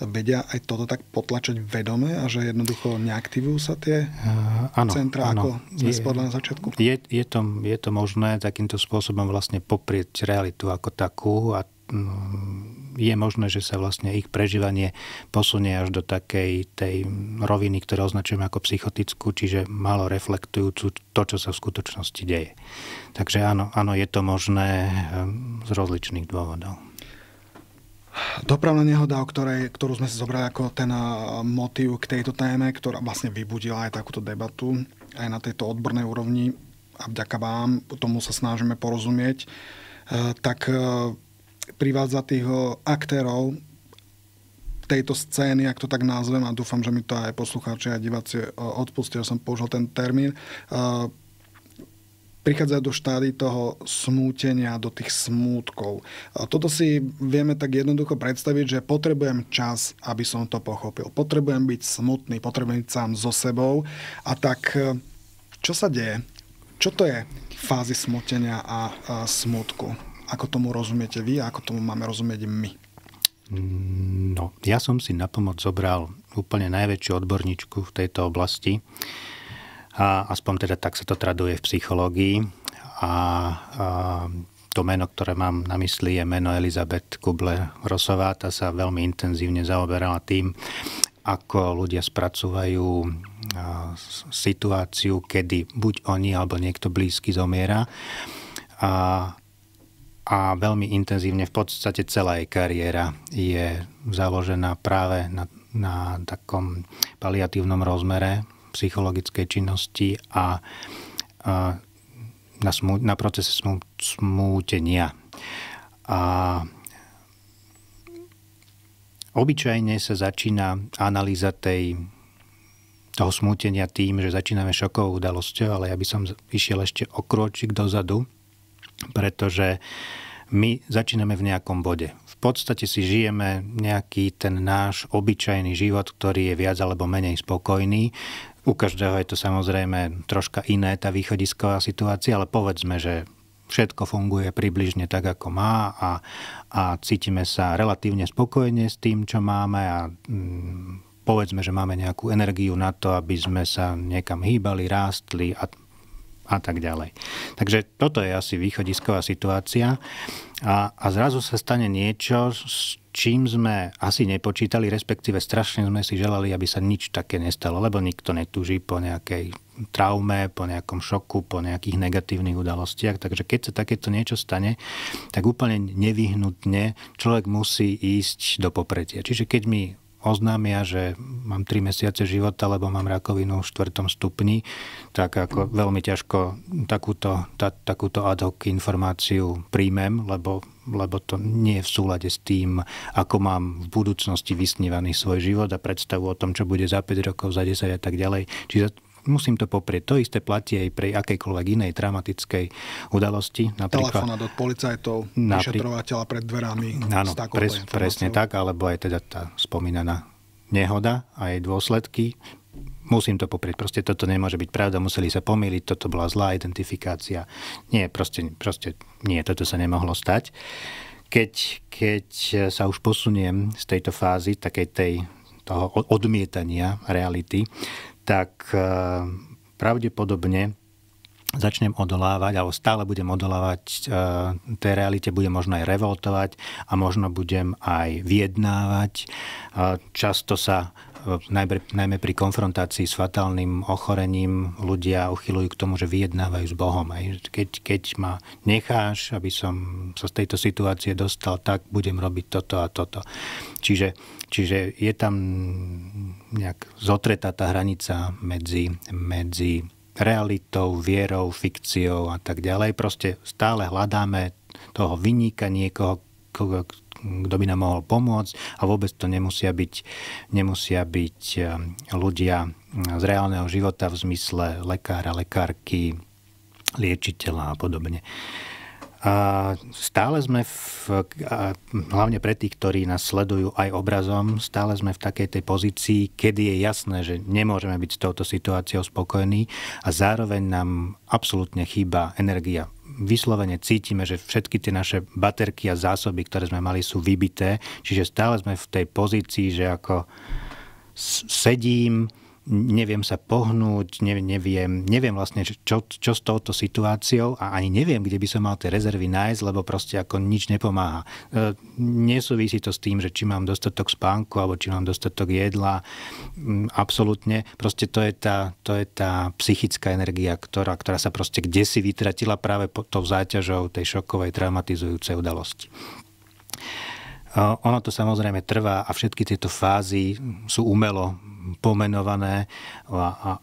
vedia aj toto tak potlačať vedome a že jednoducho neaktivujú sa tie uh, áno, centra, áno. ako sme spodli na začiatku? Je, je, to, je to možné takýmto spôsobom vlastne poprieť realitu ako takú a mm, je možné, že sa vlastne ich prežívanie posunie až do takej tej roviny, ktorú označujeme ako psychotickú, čiže malo reflektujúcu to, čo sa v skutočnosti deje. Takže áno, áno je to možné ehm, z rozličných dôvodov. Dopravná nehoda, o ktorej, ktorú sme si zobrali ako ten motív k tejto téme, ktorá vlastne vybudila aj takúto debatu, aj na tejto odbornej úrovni a vďaka vám, tomu sa snažíme porozumieť, e, tak e, privádza tých e, aktérov tejto scény, ak to tak názvem, a dúfam, že mi to aj poslucháči a diváci odpustia, že som použil ten termín, prichádzajú do štády toho smútenia, do tých smútkov. Toto si vieme tak jednoducho predstaviť, že potrebujem čas, aby som to pochopil. Potrebujem byť smutný, potrebujem byť sám so sebou. A tak e, čo sa deje? Čo to je fázy smútenia a, a smútku? Ako tomu rozumiete vy a ako tomu máme rozumieť my? Mm, no, ja som si na pomoc zobral úplne najväčšiu odborníčku v tejto oblasti, a aspoň teda tak sa to traduje v psychológii. A, a to meno, ktoré mám na mysli, je meno Elizabeth Kuble-Rosová. Tá sa veľmi intenzívne zaoberala tým, ako ľudia spracúvajú situáciu, kedy buď oni alebo niekto blízky zomiera. A, a veľmi intenzívne, v podstate celá jej kariéra je založená práve na, na takom paliatívnom rozmere psychologickej činnosti a, a na, smu, na procese smu, smútenia. A obyčajne sa začína analýza tej, toho smútenia tým, že začíname šokovou udalosťou, ale ja by som išiel ešte o krôčik dozadu, pretože my začíname v nejakom bode. V podstate si žijeme nejaký ten náš obyčajný život, ktorý je viac alebo menej spokojný. U každého je to samozrejme troška iné tá východisková situácia, ale povedzme, že všetko funguje približne tak, ako má a, a cítime sa relatívne spokojne s tým, čo máme a mm, povedzme, že máme nejakú energiu na to, aby sme sa niekam hýbali, rástli a a tak ďalej. Takže toto je asi východisková situácia a, a zrazu sa stane niečo, s čím sme asi nepočítali, respektíve strašne sme si želali, aby sa nič také nestalo, lebo nikto netúži po nejakej traume, po nejakom šoku, po nejakých negatívnych udalostiach. Takže keď sa takéto niečo stane, tak úplne nevyhnutne človek musí ísť do popretia. Čiže keď mi oznámia, že mám 3 mesiace života, lebo mám rakovinu v 4. stupni, tak ako veľmi ťažko takúto, tá, takúto ad hoc informáciu príjmem, lebo, lebo to nie je v súlade s tým, ako mám v budúcnosti vysnívaný svoj život a predstavu o tom, čo bude za 5 rokov, za 10 a tak ďalej. Čiže musím to poprieť. To isté platí aj pre akejkoľvek inej dramatickej udalosti. Napríklad, Telefonát od policajtov, vyšetrovateľa pred dverami. Áno, pres, presne tak, alebo aj teda tá spomínaná nehoda a jej dôsledky. Musím to poprieť. Proste toto nemôže byť pravda, museli sa pomýliť, toto bola zlá identifikácia. Nie, proste, proste nie, toto sa nemohlo stať. Keď, keď sa už posuniem z tejto fázy, takej tej toho odmietania reality, tak eh, pravdepodobne začnem odolávať, alebo stále budem odolávať eh, tej realite, budem možno aj revoltovať a možno budem aj vyjednávať. Eh, často sa najmä pri konfrontácii s fatálnym ochorením ľudia uchylujú k tomu, že vyjednávajú s Bohom. Keď, keď ma necháš, aby som sa z tejto situácie dostal, tak budem robiť toto a toto. Čiže, čiže je tam nejak zotretá tá hranica medzi, medzi realitou, vierou, fikciou a tak ďalej. Proste stále hľadáme toho vyníka niekoho, kto by nám mohol pomôcť a vôbec to nemusia byť, nemusia byť eh, ľudia eh, z reálneho života v zmysle lekára, lekárky, liečiteľa a podobne. A stále sme, v, a hlavne pre tých, ktorí nás sledujú aj obrazom, stále sme v takej tej pozícii, kedy je jasné, že nemôžeme byť s touto situáciou spokojní a zároveň nám absolútne chýba energia vyslovene cítime, že všetky tie naše baterky a zásoby, ktoré sme mali, sú vybité. Čiže stále sme v tej pozícii, že ako sedím, neviem sa pohnúť, neviem, neviem vlastne, čo, čo s touto situáciou a ani neviem, kde by som mal tie rezervy nájsť, lebo proste ako nič nepomáha. E, nesúvisí to s tým, že či mám dostatok spánku alebo či mám dostatok jedla. Mm, absolútne. Proste to je tá, to je tá psychická energia, ktorá, ktorá sa proste kde si vytratila práve pod tou záťažou tej šokovej, traumatizujúcej udalosti. E, ono to samozrejme trvá a všetky tieto fázy sú umelo pomenované a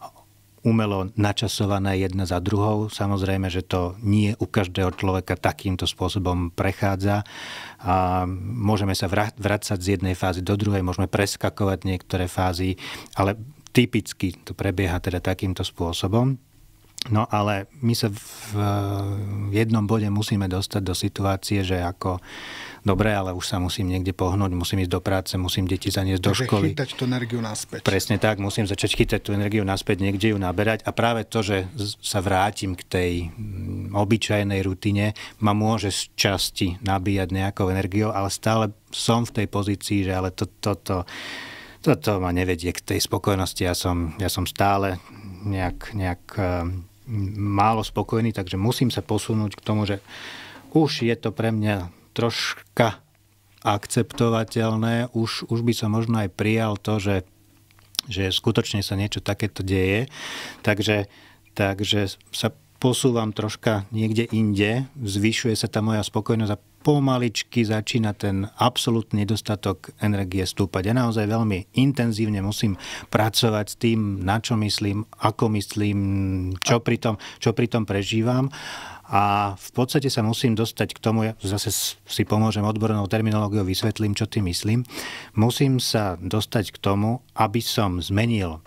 umelo načasované jedna za druhou. Samozrejme, že to nie u každého človeka takýmto spôsobom prechádza. A môžeme sa vrácať z jednej fázy do druhej, môžeme preskakovať niektoré fázy, ale typicky to prebieha teda takýmto spôsobom. No ale my sa v, v jednom bode musíme dostať do situácie, že ako dobre, ale už sa musím niekde pohnúť, musím ísť do práce, musím deti zaniesť do školy. chytať tú energiu naspäť. Presne tak, musím začať chytať tú energiu naspäť, niekde ju naberať a práve to, že sa vrátim k tej mm, obyčajnej rutine, ma môže z časti nabíjať nejakou energiou, ale stále som v tej pozícii, že ale toto... To, to, to ma nevedie k tej spokojnosti. Ja som, ja som stále nejak, nejak eh, málo spokojný, takže musím sa posunúť k tomu, že už je to pre mňa troška akceptovateľné, už, už by som možno aj prijal to, že, že skutočne sa niečo takéto deje. Takže, takže sa posúvam troška niekde inde, zvyšuje sa tá moja spokojnosť a pomaličky začína ten absolútny nedostatok energie stúpať. Ja naozaj veľmi intenzívne musím pracovať s tým, na čo myslím, ako myslím, čo pri tom, čo pri tom prežívam. A v podstate sa musím dostať k tomu, ja zase si pomôžem odbornou terminológiou, vysvetlím, čo tým myslím. Musím sa dostať k tomu, aby som zmenil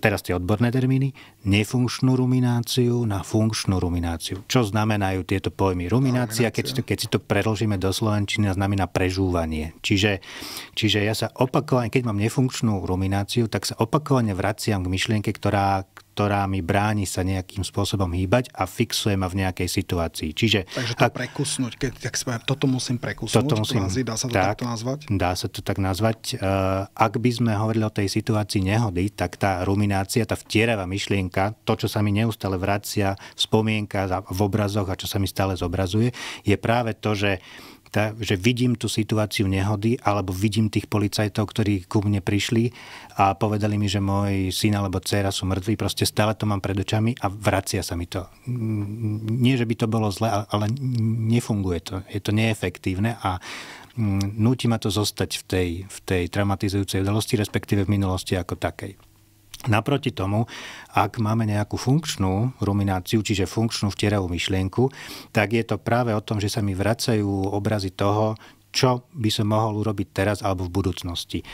teraz tie odborné termíny, nefunkčnú rumináciu na funkčnú rumináciu. Čo znamenajú tieto pojmy? Ruminácia, keď si to, keď si to predlžíme do slovenčiny, znamená prežúvanie. Čiže, čiže ja sa opakovane, keď mám nefunkčnú rumináciu, tak sa opakovane vraciam k myšlienke, ktorá, ktorá mi bráni sa nejakým spôsobom hýbať a fixuje ma v nejakej situácii. Čiže, Takže to ak, prekusnúť, keď, tak poviem, toto musím prekusnúť, toto musím, kvázi, dá sa to tak, takto nazvať? Dá sa to tak nazvať. Uh, ak by sme hovorili o tej situácii nehody, tak tá ruminácia, tá vtierava myšlienka, spomienka, to, čo sa mi neustále vracia, spomienka v obrazoch a čo sa mi stále zobrazuje, je práve to, že tá, že vidím tú situáciu nehody alebo vidím tých policajtov, ktorí ku mne prišli a povedali mi, že môj syn alebo dcéra sú mŕtvi. Proste stále to mám pred očami a vracia sa mi to. Mm, nie, že by to bolo zle, ale nefunguje to. Je to neefektívne a mm, núti ma to zostať v tej, v tej traumatizujúcej udalosti, respektíve v minulosti ako takej. Naproti tomu, ak máme nejakú funkčnú rumináciu, čiže funkčnú vtieravú myšlienku, tak je to práve o tom, že sa mi vracajú obrazy toho, čo by som mohol urobiť teraz alebo v budúcnosti.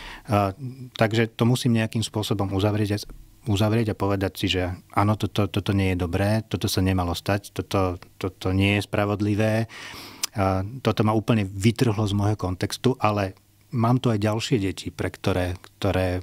Takže to musím nejakým spôsobom uzavrieť, uzavrieť a povedať si, že áno, toto, toto nie je dobré, toto sa nemalo stať, toto, toto nie je spravodlivé, toto ma úplne vytrhlo z môjho kontextu, ale mám tu aj ďalšie deti, pre ktoré, ktoré mm,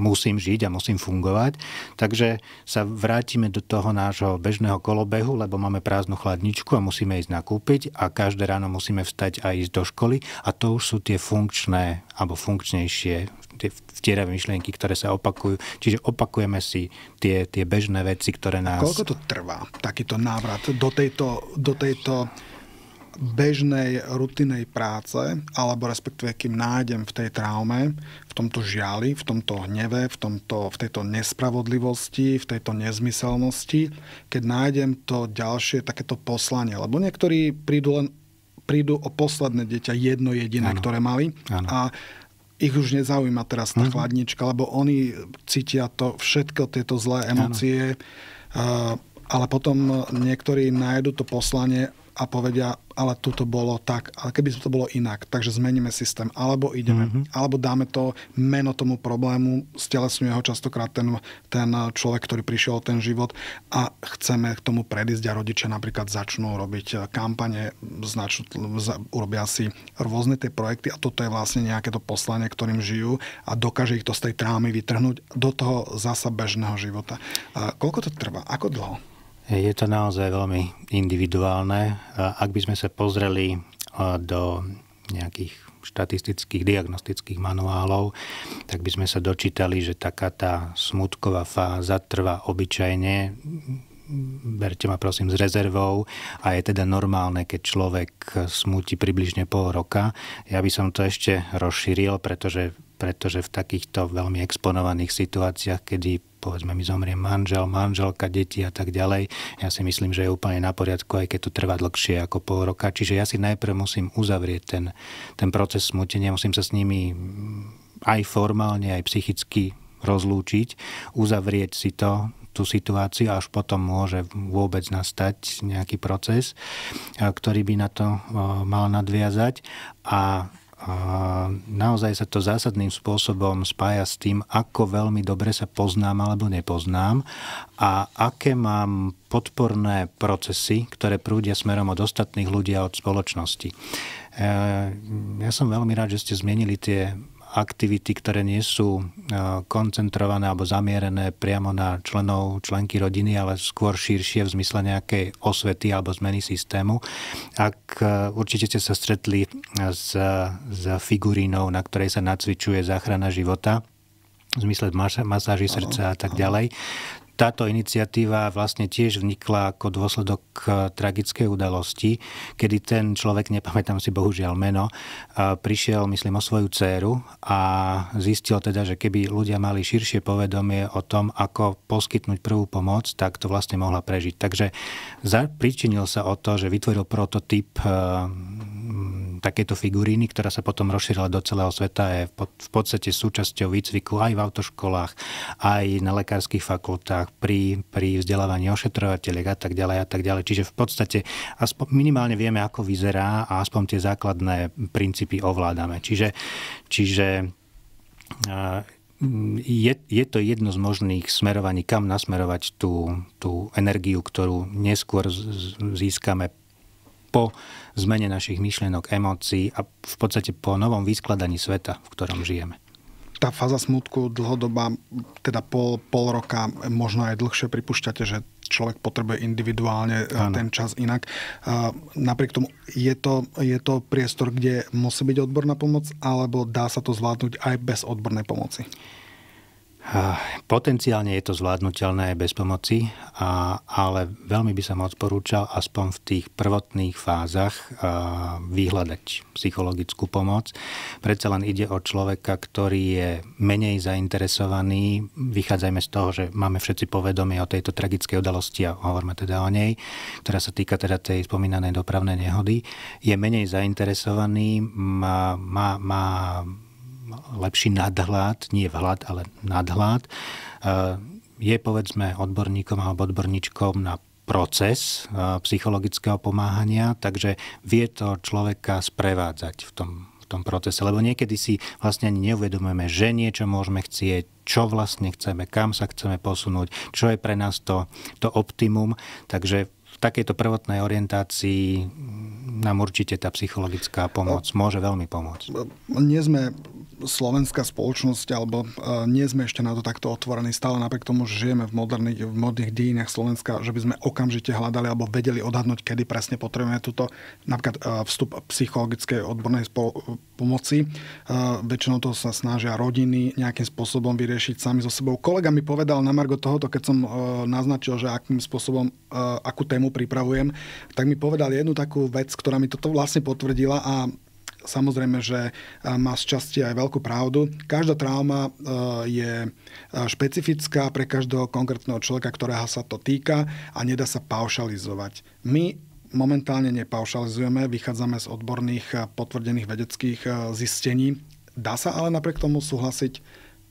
musím žiť a musím fungovať. Takže sa vrátime do toho nášho bežného kolobehu, lebo máme prázdnu chladničku a musíme ísť nakúpiť a každé ráno musíme vstať a ísť do školy a to už sú tie funkčné alebo funkčnejšie tie vtieravé myšlienky, ktoré sa opakujú. Čiže opakujeme si tie, tie bežné veci, ktoré nás... Koľko to trvá, takýto návrat do tejto, do tejto bežnej rutinej práce, alebo respektíve kým nájdem v tej traume, v tomto žiali, v tomto hneve, v, tomto, v tejto nespravodlivosti, v tejto nezmyselnosti, keď nájdem to ďalšie takéto poslanie. Lebo niektorí prídu len prídu o posledné dieťa, jedno jediné, ano. ktoré mali. Ano. A ich už nezaujíma teraz tá mm. chladnička, lebo oni cítia to všetko tieto zlé emócie, ale potom niektorí nájdu to poslanie a povedia, ale tu to bolo tak, ale keby to bolo inak, takže zmeníme systém, alebo ideme, mm-hmm. alebo dáme to meno tomu problému, stelesňuje ho častokrát ten, ten človek, ktorý prišiel o ten život a chceme k tomu predísť a rodičia napríklad začnú robiť eh, kampane, značnú, urobia si rôzne tie projekty a toto je vlastne nejaké to poslanie, ktorým žijú a dokáže ich to z tej trámy vytrhnúť do toho zasa bežného života. A koľko to trvá? Ako dlho? Je to naozaj veľmi individuálne. Ak by sme sa pozreli e, do nejakých štatistických, diagnostických manuálov, tak by sme sa dočítali, že taká tá smutková fáza trvá obyčajne berte ma prosím s rezervou a je teda normálne, keď človek smúti približne pol roka. Ja by som to ešte rozšíril, pretože, pretože v takýchto veľmi exponovaných situáciách, kedy povedzme mi zomrie manžel, manželka, deti a tak ďalej. Ja si myslím, že je úplne na poriadku, aj keď to trvá dlhšie ako pol roka. Čiže ja si najprv musím uzavrieť ten, ten proces smutenia, musím sa s nimi aj formálne, aj psychicky rozlúčiť, uzavrieť si to, tú situáciu až potom môže vôbec nastať nejaký proces, eh, ktorý by na to eh, mal nadviazať. A naozaj sa to zásadným spôsobom spája s tým, ako veľmi dobre sa poznám alebo nepoznám a aké mám podporné procesy, ktoré prúdia smerom od ostatných ľudí a od spoločnosti. E, ja som veľmi rád, že ste zmenili tie aktivity, ktoré nie sú e, koncentrované alebo zamierené priamo na členov, členky rodiny, ale skôr širšie v zmysle nejakej osvety alebo zmeny systému. Ak e, určite ste sa stretli s, s figurínou, na ktorej sa nacvičuje záchrana života, v zmysle masáži srdca a tak ďalej, táto iniciatíva vlastne tiež vnikla ako dôsledok eh, tragickej udalosti, kedy ten človek, nepamätám si bohužiaľ meno, eh, prišiel, myslím, o svoju dceru a zistil teda, že keby ľudia mali širšie povedomie o tom, ako poskytnúť prvú pomoc, tak to vlastne mohla prežiť. Takže pričinil sa o to, že vytvoril prototyp eh, takéto figuríny, ktorá sa potom rozšírila do celého sveta, je v podstate súčasťou výcviku aj v autoškolách, aj na lekárskych fakultách, pri, pri vzdelávaní ošetrovateľiek a tak ďalej a tak ďalej. Čiže v podstate aspoň, minimálne vieme, ako vyzerá a aspoň tie základné princípy ovládame. Čiže, čiže je, je to jedno z možných smerovaní, kam nasmerovať tú, tú energiu, ktorú neskôr získame po zmene našich myšlienok, emócií a v podstate po novom vyskladaní sveta, v ktorom žijeme. Tá fáza smutku dlhodobá, teda pol, pol roka, možno aj dlhšie, pripúšťate, že človek potrebuje individuálne ano. E, ten čas inak. E, napriek tomu je to, je to priestor, kde musí byť odborná pomoc, alebo dá sa to zvládnuť aj bez odbornej pomoci? Potenciálne je to zvládnutelné bez pomoci, a, ale veľmi by som odporúčal aspoň v tých prvotných fázach a, vyhľadať psychologickú pomoc. Predsa len ide o človeka, ktorý je menej zainteresovaný. Vychádzajme z toho, že máme všetci povedomie o tejto tragickej udalosti a hovoríme teda o nej, ktorá sa týka teda tej spomínanej dopravnej nehody. Je menej zainteresovaný, má, má, má lepší nadhľad, nie vhľad, ale nadhľad. E, je povedzme odborníkom alebo odborníčkom na proces e, psychologického pomáhania, takže vie to človeka sprevádzať v tom, v tom procese. Lebo niekedy si vlastne ani neuvedomujeme, že niečo môžeme chcieť, čo vlastne chceme, kam sa chceme posunúť, čo je pre nás to, to optimum. Takže v takejto prvotnej orientácii nám určite tá psychologická pomoc môže veľmi pomôcť. Nie sme slovenská spoločnosť, alebo e, nie sme ešte na to takto otvorení, stále napriek tomu, že žijeme v moderných, v modných dejinách Slovenska, že by sme okamžite hľadali alebo vedeli odhadnúť, kedy presne potrebujeme túto napríklad e, vstup psychologickej odbornej spolo- e, pomoci. Väčšinou to sa snažia rodiny nejakým spôsobom vyriešiť sami so sebou. Kolega mi povedal na Margo tohoto, keď som naznačil, že akým spôsobom, akú tému pripravujem, tak mi povedal jednu takú vec, ktorá mi toto vlastne potvrdila a samozrejme, že má z časti aj veľkú pravdu. Každá trauma e, je e, špecifická pre každého konkrétneho človeka, ktorého sa to týka a nedá sa paušalizovať. My momentálne nepaušalizujeme, vychádzame z odborných e, potvrdených vedeckých zistení. Dá sa ale napriek tomu súhlasiť,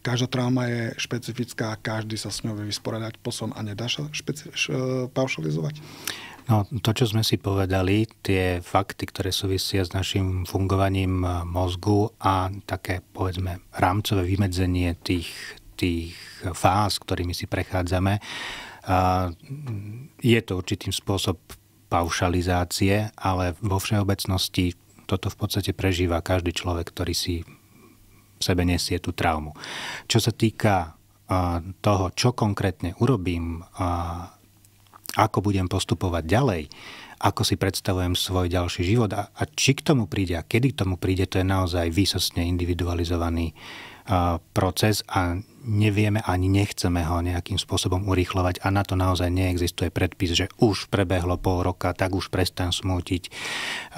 každá trauma je špecifická a každý sa s ňou vie vysporiadať posom a nedá sa špeci- paušalizovať? No, to, čo sme si povedali, tie fakty, ktoré súvisia s našim fungovaním e, mozgu a také, povedzme, rámcové vymedzenie tých, tých fáz, ktorými si prechádzame, e, je to určitým spôsob paušalizácie, ale vo všeobecnosti toto v podstate prežíva každý človek, ktorý si v sebe nesie tú traumu. Čo sa týka e, toho, čo konkrétne urobím, ako budem postupovať ďalej, ako si predstavujem svoj ďalší život a, a či k tomu príde a kedy k tomu príde, to je naozaj výsostne individualizovaný a, proces a nevieme ani nechceme ho nejakým spôsobom urýchlovať a na to naozaj neexistuje predpis, že už prebehlo pol roka, tak už prestan smútiť.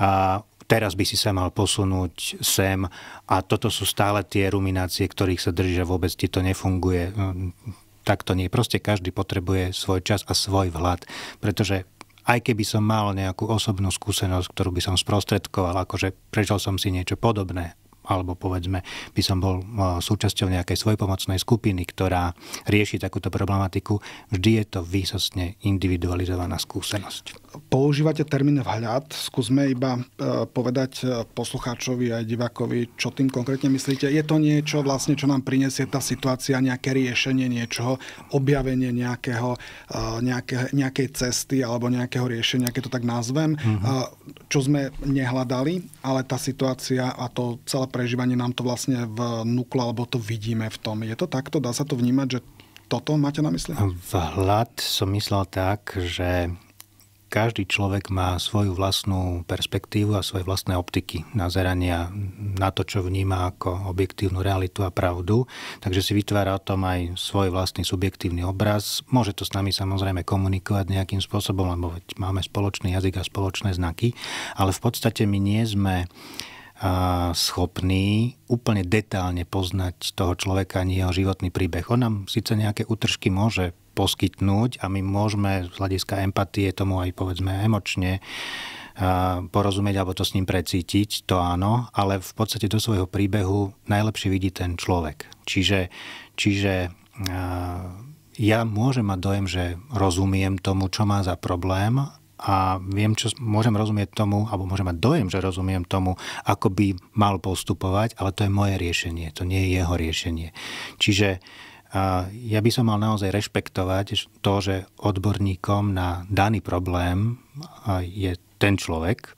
A, teraz by si sa mal posunúť sem a toto sú stále tie ruminácie, ktorých sa držia, vôbec ti to nefunguje tak to nie. Proste každý potrebuje svoj čas a svoj vhľad, pretože aj keby som mal nejakú osobnú skúsenosť, ktorú by som sprostredkoval, akože prežil som si niečo podobné, alebo povedzme by som bol súčasťou nejakej svojpomocnej skupiny, ktorá rieši takúto problematiku, vždy je to výsostne individualizovaná skúsenosť používate termín vhľad, skúsme iba e, povedať e, poslucháčovi aj divákovi, čo tým konkrétne myslíte. Je to niečo vlastne, čo nám prinesie tá situácia, nejaké riešenie niečoho, objavenie nejakého, e, nejaké, nejakej cesty alebo nejakého riešenia, keď to tak nazvem, uh-huh. čo sme nehľadali, ale tá situácia a to celé prežívanie nám to vlastne vnúklo, alebo to vidíme v tom. Je to takto? Dá sa to vnímať, že toto máte na mysli? Vhľad som myslel tak, že každý človek má svoju vlastnú perspektívu a svoje vlastné optiky nazerania na to, čo vníma ako objektívnu realitu a pravdu, takže si vytvára o tom aj svoj vlastný subjektívny obraz. Môže to s nami samozrejme komunikovať nejakým spôsobom, lebo veď máme spoločný jazyk a spoločné znaky, ale v podstate my nie sme schopný úplne detálne poznať toho človeka ani jeho životný príbeh. On nám síce nejaké útržky môže poskytnúť a my môžeme z hľadiska empatie tomu aj povedzme emočne porozumieť alebo to s ním precítiť, to áno, ale v podstate do svojho príbehu najlepšie vidí ten človek. Čiže, čiže ja môžem mať dojem, že rozumiem tomu, čo má za problém a viem, čo môžem rozumieť tomu, alebo môžem mať dojem, že rozumiem tomu, ako by mal postupovať, ale to je moje riešenie, to nie je jeho riešenie. Čiže uh, a ja by som mal naozaj rešpektovať to, že odborníkom na daný problém je ten človek.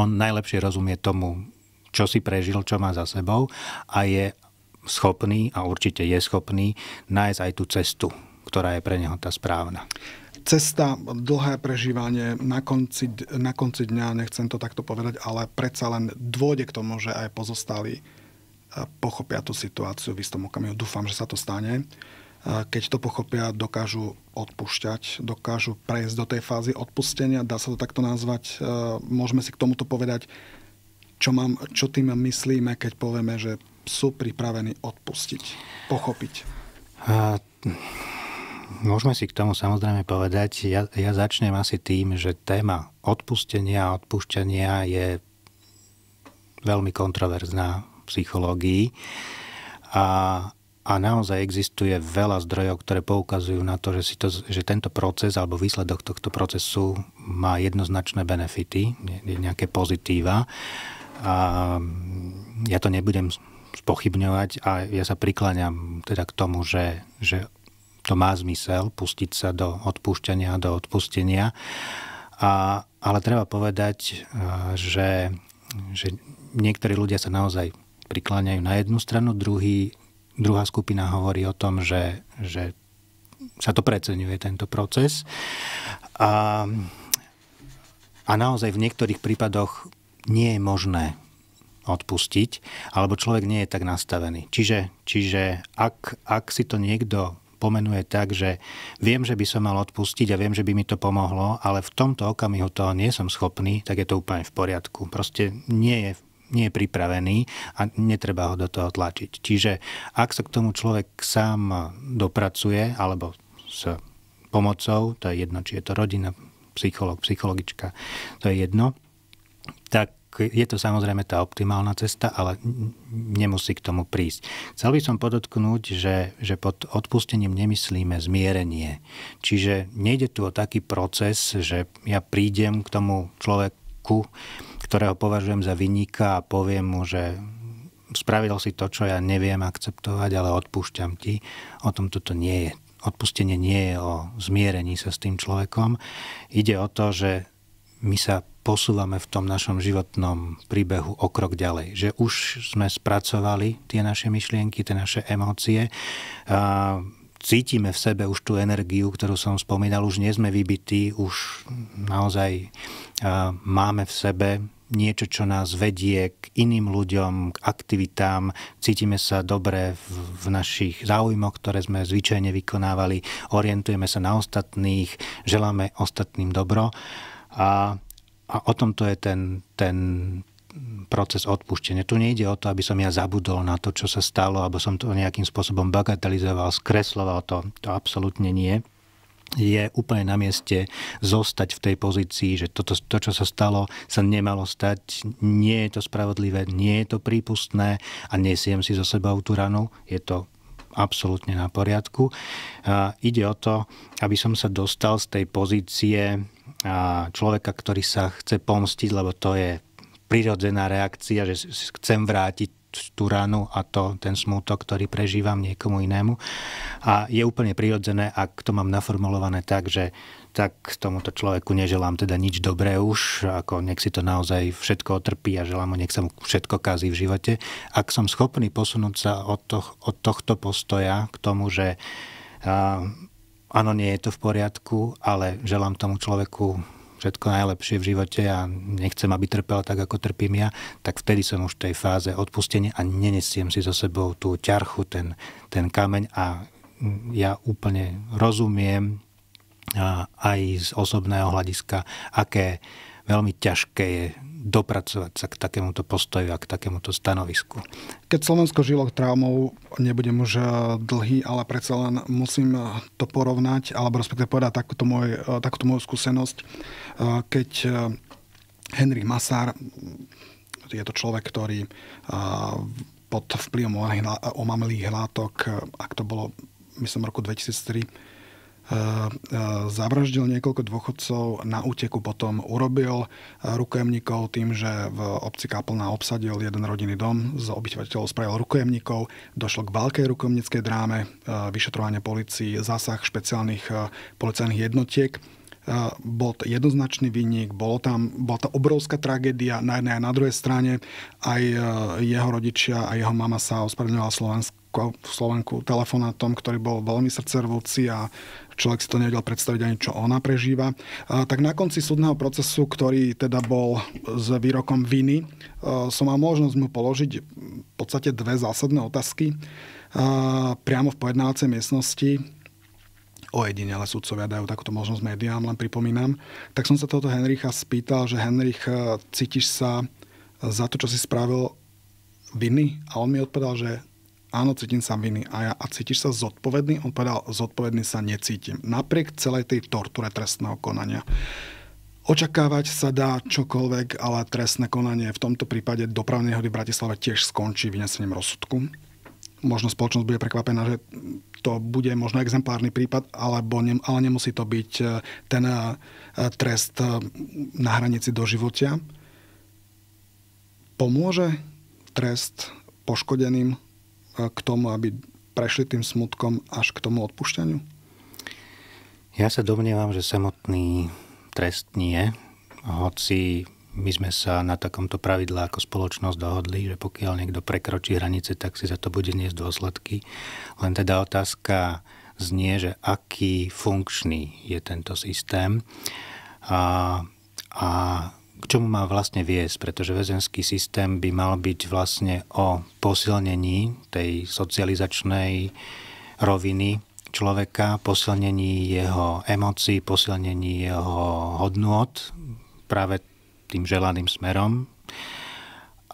On najlepšie rozumie tomu, čo si prežil, čo má za sebou a je schopný, a určite je schopný, nájsť aj tú cestu, ktorá je pre neho tá správna cesta, dlhé prežívanie, na konci, na konci dňa, nechcem to takto povedať, ale predsa len dôjde k tomu, že aj pozostali pochopia tú situáciu v istom okamihu. Dúfam, že sa to stane. Keď to pochopia, dokážu odpúšťať, dokážu prejsť do tej fázy odpustenia, dá sa to takto nazvať. E, môžeme si k tomuto povedať, čo, mám, čo tým myslíme, keď povieme, že sú pripravení odpustiť, pochopiť. A, môžeme si k tomu samozrejme povedať. Ja, ja začnem asi tým, že téma odpustenia a odpúšťania je veľmi kontroverzná psychológii. A, a naozaj existuje veľa zdrojov, ktoré poukazujú na to, že, si to, že tento proces alebo výsledok tohto procesu má jednoznačné benefity, nejaké pozitíva. A mm, ja to nebudem spochybňovať a ja sa prikláňam teda k tomu, že, že to má zmysel pustiť sa do odpúšťania, do odpustenia. A, ale treba povedať, že, že niektorí ľudia sa naozaj prikláňajú na jednu stranu, druhý, druhá skupina hovorí o tom, že, že sa to preceňuje, tento proces. A, a naozaj v niektorých prípadoch nie je možné odpustiť, alebo človek nie je tak nastavený. Čiže, čiže ak, ak si to niekto pomenuje tak, že viem, že by som mal odpustiť a viem, že by mi to pomohlo, ale v tomto okamihu toho nie som schopný, tak je to úplne v poriadku. Proste nie je nie je pripravený a netreba ho do toho tlačiť. Čiže ak sa k tomu človek sám dopracuje, alebo s pomocou, to je jedno, či je to rodina, psycholog, psychologička, to je jedno, tak je to samozrejme tá optimálna cesta, ale nemusí k tomu prísť. Chcel by som podotknúť, že, že pod odpustením nemyslíme zmierenie. Čiže nejde tu o taký proces, že ja prídem k tomu človeku, ktorého považujem za vynika a poviem mu, že spravil si to, čo ja neviem akceptovať, ale odpúšťam ti. O tom toto nie je. Odpustenie nie je o zmierení sa s tým človekom. Ide o to, že my sa posúvame v tom našom životnom príbehu o krok ďalej. Že už sme spracovali tie naše myšlienky, tie naše emócie. A cítime v sebe už tú energiu, ktorú som spomínal, už nie sme vybití, už naozaj máme v sebe niečo, čo nás vedie k iným ľuďom, k aktivitám. Cítime sa dobre v, v našich záujmoch, ktoré sme zvyčajne vykonávali. Orientujeme sa na ostatných, želáme ostatným dobro. A, a o tomto je ten, ten proces odpuštenia. Tu nejde o to, aby som ja zabudol na to, čo sa stalo, alebo som to nejakým spôsobom bagatelizoval, skresloval to. To absolútne nie je úplne na mieste zostať v tej pozícii, že toto, to, čo sa stalo, sa nemalo stať, nie je to spravodlivé, nie je to prípustné a nesiem si zo sebou tú ranu, je to absolútne na poriadku. A ide o to, aby som sa dostal z tej pozície človeka, ktorý sa chce pomstiť, lebo to je prirodzená reakcia, že chcem vrátiť tú ránu a to, ten smútok, ktorý prežívam niekomu inému. A je úplne prirodzené, ak to mám naformulované tak, že tak tomuto človeku neželám teda nič dobré už, ako nech si to naozaj všetko otrpí a želám mu, nech sa mu všetko kazí v živote. Ak som schopný posunúť sa od, toh, od tohto postoja k tomu, že áno, nie je to v poriadku, ale želám tomu človeku všetko najlepšie v živote a nechcem, aby trpel tak, ako trpím ja, tak vtedy som už v tej fáze odpustenia a nenesiem si so sebou tú ťarchu, ten, ten kameň a ja úplne rozumiem aj z osobného hľadiska, aké veľmi ťažké je dopracovať sa k takémuto postoju a k takémuto stanovisku. Keď Slovensko žilo traumou, nebudem už e, dlhý, ale predsa len musím e, to porovnať, alebo respektive povedať takúto, môj, e, takúto moju skúsenosť, keď Henry Masár, je to človek, ktorý pod vplyvom omamlých látok, ak to bolo myslím roku 2003, Eh, eh, zavraždil niekoľko dôchodcov na úteku, potom urobil eh, rukojemníkov tým, že v obci Kaplná obsadil jeden rodinný dom, z obyvateľov spravil rukojemníkov, došlo k veľkej rukojemníckej dráme, vyšetrovanie policií, zásah špeciálnych policajných jednotiek bol jednoznačný vinník, bolo tam, bola tá obrovská tragédia na jednej a na druhej strane. Aj jeho rodičia a jeho mama sa ospravedlňovala Slovensku Slovenku telefonátom, ktorý bol veľmi srdcervúci a človek si to nevedel predstaviť ani, čo ona prežíva. Tak na konci súdneho procesu, ktorý teda bol s výrokom viny, e, som mal možnosť mu položiť v podstate dve zásadné otázky e, priamo v pojednávacej miestnosti ojedinele sudcovia dajú takúto možnosť médiám, len pripomínam. Tak som sa tohoto Henricha spýtal, že Henrich, e, cítiš sa za to, čo si spravil, viny? A on mi odpovedal, že áno, cítim sa viny A ja, a cítiš sa zodpovedný? On povedal, zodpovedný sa necítim. Napriek celej tej torture trestného konania. Očakávať sa dá čokoľvek, ale trestné konanie v tomto prípade dopravnej hody v Bratislave tiež skončí vynesením rozsudku. Možno spoločnosť bude prekvapená, že to bude možno exemplárny prípad, alebo ne, ale nemusí to byť e, ten e, trest e, na hranici do života. Pomôže trest poškodeným k tomu, aby prešli tým smutkom až k tomu odpušťaniu? Ja sa domnievam, že samotný trest nie, hoci my sme sa na takomto pravidle ako spoločnosť dohodli, že pokiaľ niekto prekročí hranice, tak si za to bude niesť dôsledky. Len teda otázka znie, že aký funkčný je tento systém. A, a čomu má vlastne viesť, pretože väzenský systém by mal byť vlastne o posilnení tej socializačnej roviny človeka, posilnení jeho emócií, posilnení jeho hodnôt práve tým želaným smerom.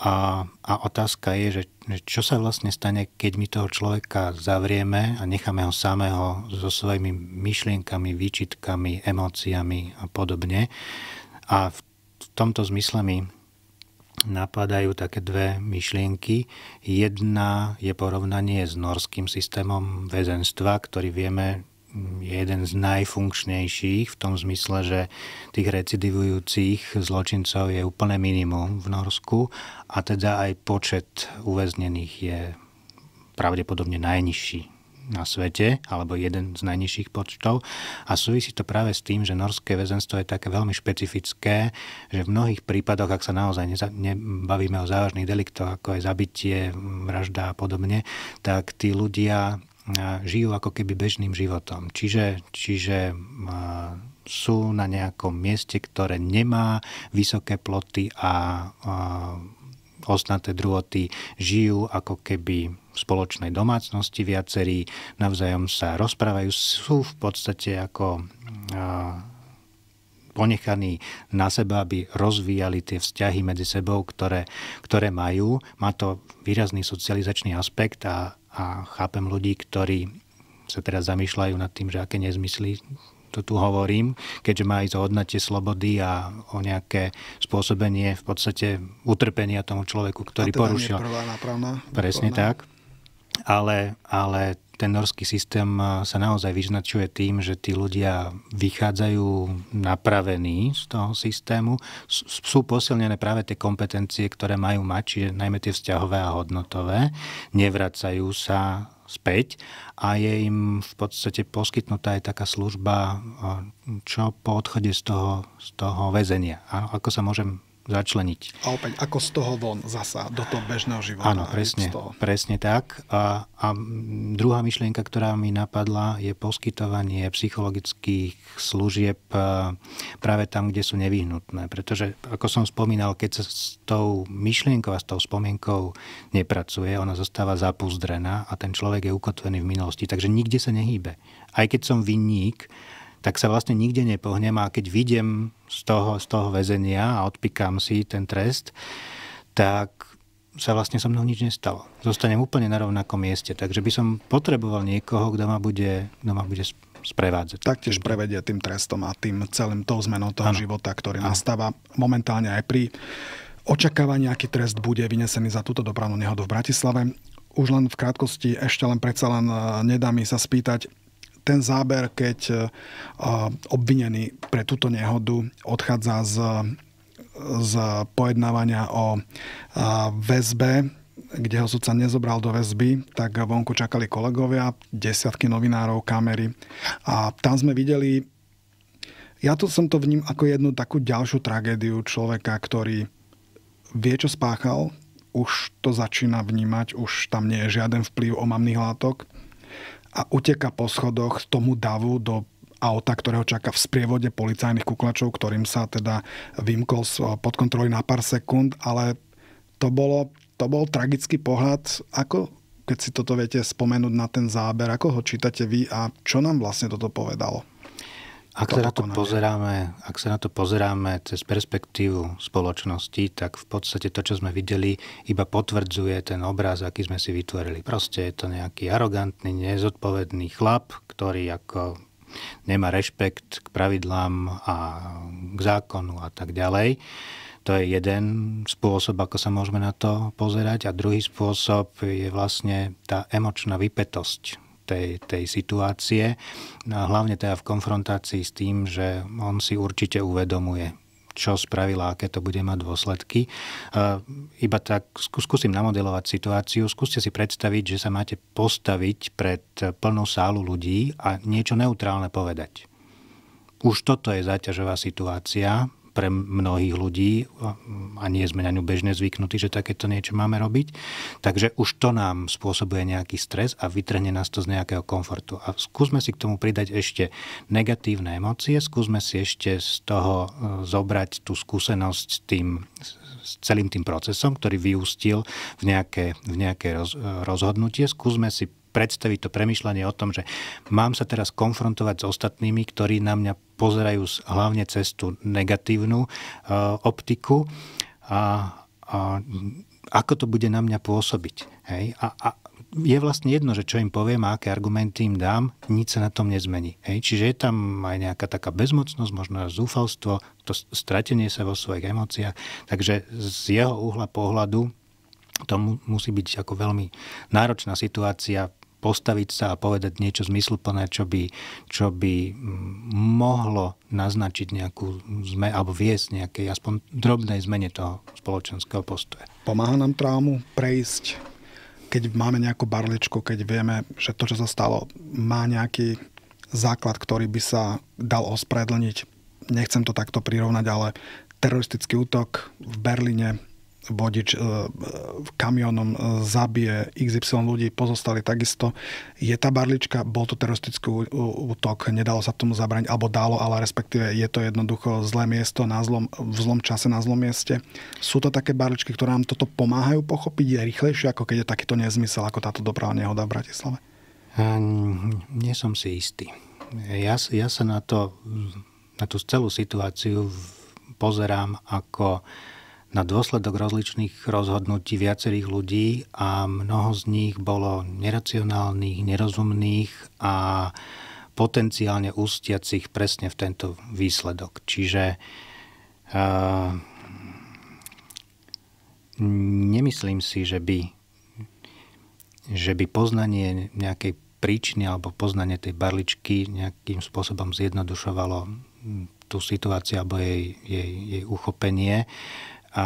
A, a otázka je, že, že čo sa vlastne stane, keď my toho človeka zavrieme a necháme ho samého so svojimi myšlienkami, výčitkami, emóciami a podobne. A v tomto zmysle mi napadajú také dve myšlienky. Jedna je porovnanie s norským systémom väzenstva, ktorý vieme mm, je jeden z najfunkčnejších v tom zmysle, že tých recidivujúcich zločincov je úplne minimum v Norsku a teda aj počet uväznených je pravdepodobne najnižší na svete, alebo jeden z najnižších počtov. A súvisí to práve s tým, že norské väzenstvo je také veľmi špecifické, že v mnohých prípadoch, ak sa naozaj nebavíme o závažných deliktoch, ako je zabitie, vražda a podobne, tak tí ľudia žijú ako keby bežným životom. Čiže, čiže sú na nejakom mieste, ktoré nemá vysoké ploty a, a Ostatné druhoty žijú ako keby v spoločnej domácnosti viacerí, navzájom sa rozprávajú, sú v podstate ako ponechaní na seba, aby rozvíjali tie vzťahy medzi sebou, ktoré, ktoré majú. Má to výrazný socializačný aspekt a, a chápem ľudí, ktorí sa teraz zamýšľajú nad tým, že aké nezmysly to tu hovorím, keďže má ísť o odnatie slobody a o nejaké spôsobenie v podstate utrpenia tomu človeku, ktorý a teda porušil. prvá nápravná. Presne nápravná. tak. Ale, ale ten norský systém eh, sa naozaj vyznačuje tým, že tí ľudia vychádzajú napravení z toho systému. Sú posilnené práve tie kompetencie, ktoré majú mať, čiže najmä tie vzťahové a hodnotové. Nevracajú sa späť a je im v podstate poskytnutá aj taká služba, čo po odchode z toho, z toho väzenia. A ako sa môžem začleniť. A opäť, ako z toho von zasa, do toho bežného života. Áno, presne, presne tak. A, a druhá myšlienka, ktorá mi napadla, je poskytovanie psychologických služieb e, práve tam, kde sú nevyhnutné. Pretože, ako som spomínal, keď sa s tou myšlienkou a s tou spomienkou nepracuje, ona zostáva zapuzdrená a ten človek je ukotvený v minulosti. Takže nikde sa nehýbe. Aj keď som vinník, tak sa vlastne nikde nepohnem a keď vidiem z toho, z toho väzenia a odpikám si ten trest, tak sa vlastne so mnou nič nestalo. Zostanem úplne na rovnakom mieste, takže by som potreboval niekoho, kto ma bude, kto ma bude sprevádzať. Taktiež prevedie tým trestom a tým celým tou zmenou toho ano. života, ktorý ano. nastáva momentálne aj pri očakávaní, aký trest bude vynesený za túto dopravnú nehodu v Bratislave. Už len v krátkosti, ešte len predsa len eh, nedá mi sa spýtať, ten záber, keď e, obvinený pre túto nehodu odchádza z, z pojednávania o väzbe, kde ho sudca nezobral do väzby, tak vonku čakali kolegovia, desiatky novinárov, kamery. A tam sme videli, ja to som to vním ako jednu takú ďalšiu tragédiu človeka, ktorý vie, čo spáchal, už to začína vnímať, už tam nie je žiaden vplyv omamných látok a uteka po schodoch tomu davu do auta, ktorého čaká v sprievode policajných kuklačov, ktorým sa teda vymkol pod kontroly na pár sekúnd, ale to, bolo, to bol tragický pohľad. Ako, keď si toto viete spomenúť na ten záber, ako ho čítate vy a čo nám vlastne toto povedalo? ak sa, na to pozeráme, ak sa na to pozeráme cez perspektívu spoločnosti, tak v podstate to, čo sme videli, iba potvrdzuje ten obraz, aký sme si vytvorili. Proste je to nejaký arogantný, nezodpovedný chlap, ktorý ako nemá rešpekt k pravidlám a k zákonu a tak ďalej. To je jeden spôsob, ako sa môžeme na to pozerať. A druhý spôsob je vlastne tá emočná vypetosť tej, tej situácie, no a hlavne teda v konfrontácii s tým, že on si určite uvedomuje, čo spravila, aké to bude mať dôsledky. Iba tak skúsim namodelovať situáciu. Skúste si predstaviť, že sa máte postaviť pred plnú sálu ľudí a niečo neutrálne povedať. Už toto je záťažová situácia, pre mnohých ľudí a nie sme na ňu bežne zvyknutí, že takéto niečo máme robiť. Takže už to nám spôsobuje nejaký stres a vytrhne nás to z nejakého komfortu. A skúsme si k tomu pridať ešte negatívne emócie, skúsme si ešte z toho e, zobrať tú skúsenosť s tým, s celým tým procesom, ktorý vyústil v nejaké, v nejaké roz, e, rozhodnutie. Skúsme si predstaviť to premyšľanie o tom, že mám sa teraz konfrontovať s ostatnými, ktorí na mňa pozerajú hlavne cez tú negatívnu e, optiku a, a ako to bude na mňa pôsobiť. Hej? A, a je vlastne jedno, že čo im poviem a aké argumenty im dám, nič sa na tom nezmení. Hej? Čiže je tam aj nejaká taká bezmocnosť, možno zúfalstvo, to stratenie sa vo svojich emóciách. Takže z jeho uhla pohľadu to musí byť ako veľmi náročná situácia postaviť sa a povedať niečo zmysluplné, čo by, čo by mm, mohlo naznačiť nejakú zme, alebo viesť nejakej aspoň drobnej zmene toho spoločenského postoja. Pomáha nám trámu prejsť, keď máme nejakú barličku, keď vieme, že to, čo sa stalo, má nejaký základ, ktorý by sa dal ospredlniť. Nechcem to takto prirovnať, ale teroristický útok v Berlíne vodič e, kamionom e, zabije XY ľudí, pozostali takisto. Je tá barlička, bol to teroristický útok, nedalo sa tomu zabrať, alebo dalo, ale respektíve je to jednoducho zlé miesto na zlom, v zlom čase na zlom mieste. Sú to také barličky, ktoré nám toto pomáhajú pochopiť, je rýchlejšie, ako keď je takýto nezmysel, ako táto dopravná nehoda v Bratislave? nie som si istý. Ja, ja sa na to, na tú celú situáciu pozerám ako na dôsledok rozličných rozhodnutí viacerých ľudí a mnoho z nich bolo neracionálnych, nerozumných a potenciálne ústiacich presne v tento výsledok. Čiže uh, nemyslím si, že by, že by poznanie nejakej príčiny alebo poznanie tej barličky nejakým spôsobom zjednodušovalo tú situáciu alebo jej, jej, jej uchopenie. Uh, a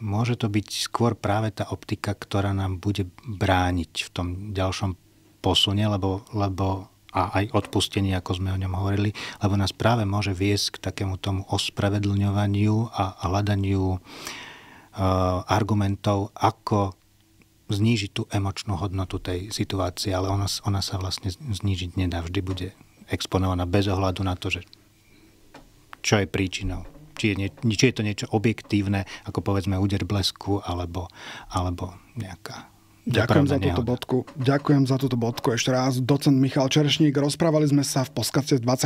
môže to byť skôr práve tá optika, ktorá nám bude brániť v tom ďalšom posune, lebo, lebo a aj odpustenie, ako sme o ňom hovorili, lebo nás práve môže viesť k takému tomu ospravedlňovaniu a hľadaniu e, argumentov, ako znížiť tú emočnú hodnotu tej situácie, ale ona, ona sa vlastne znížiť nedá. Vždy bude exponovaná bez ohľadu na to, že čo je príčinou či je, nie, či je to niečo objektívne, ako povedzme úder blesku alebo, alebo nejaká Ďakujem za túto bodku. Ďakujem za túto bodku ešte raz. Docent Michal Čerešník, rozprávali sme sa v podcaste 24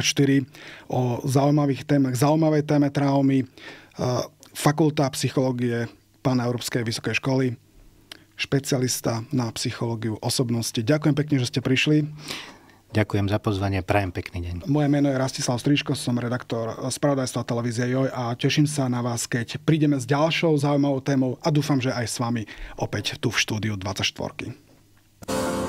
o zaujímavých témach, zaujímavej téme traumy, e, fakulta psychológie Pána Európskej vysokej školy, špecialista na psychológiu osobnosti. Ďakujem pekne, že ste prišli. Ďakujem za pozvanie, prajem pekný deň. Moje meno je Rastislav Striško, som redaktor spravodajstva televízie JOJ a teším sa na vás, keď prídeme s ďalšou zaujímavou témou a dúfam, že aj s vami opäť tu v štúdiu 24.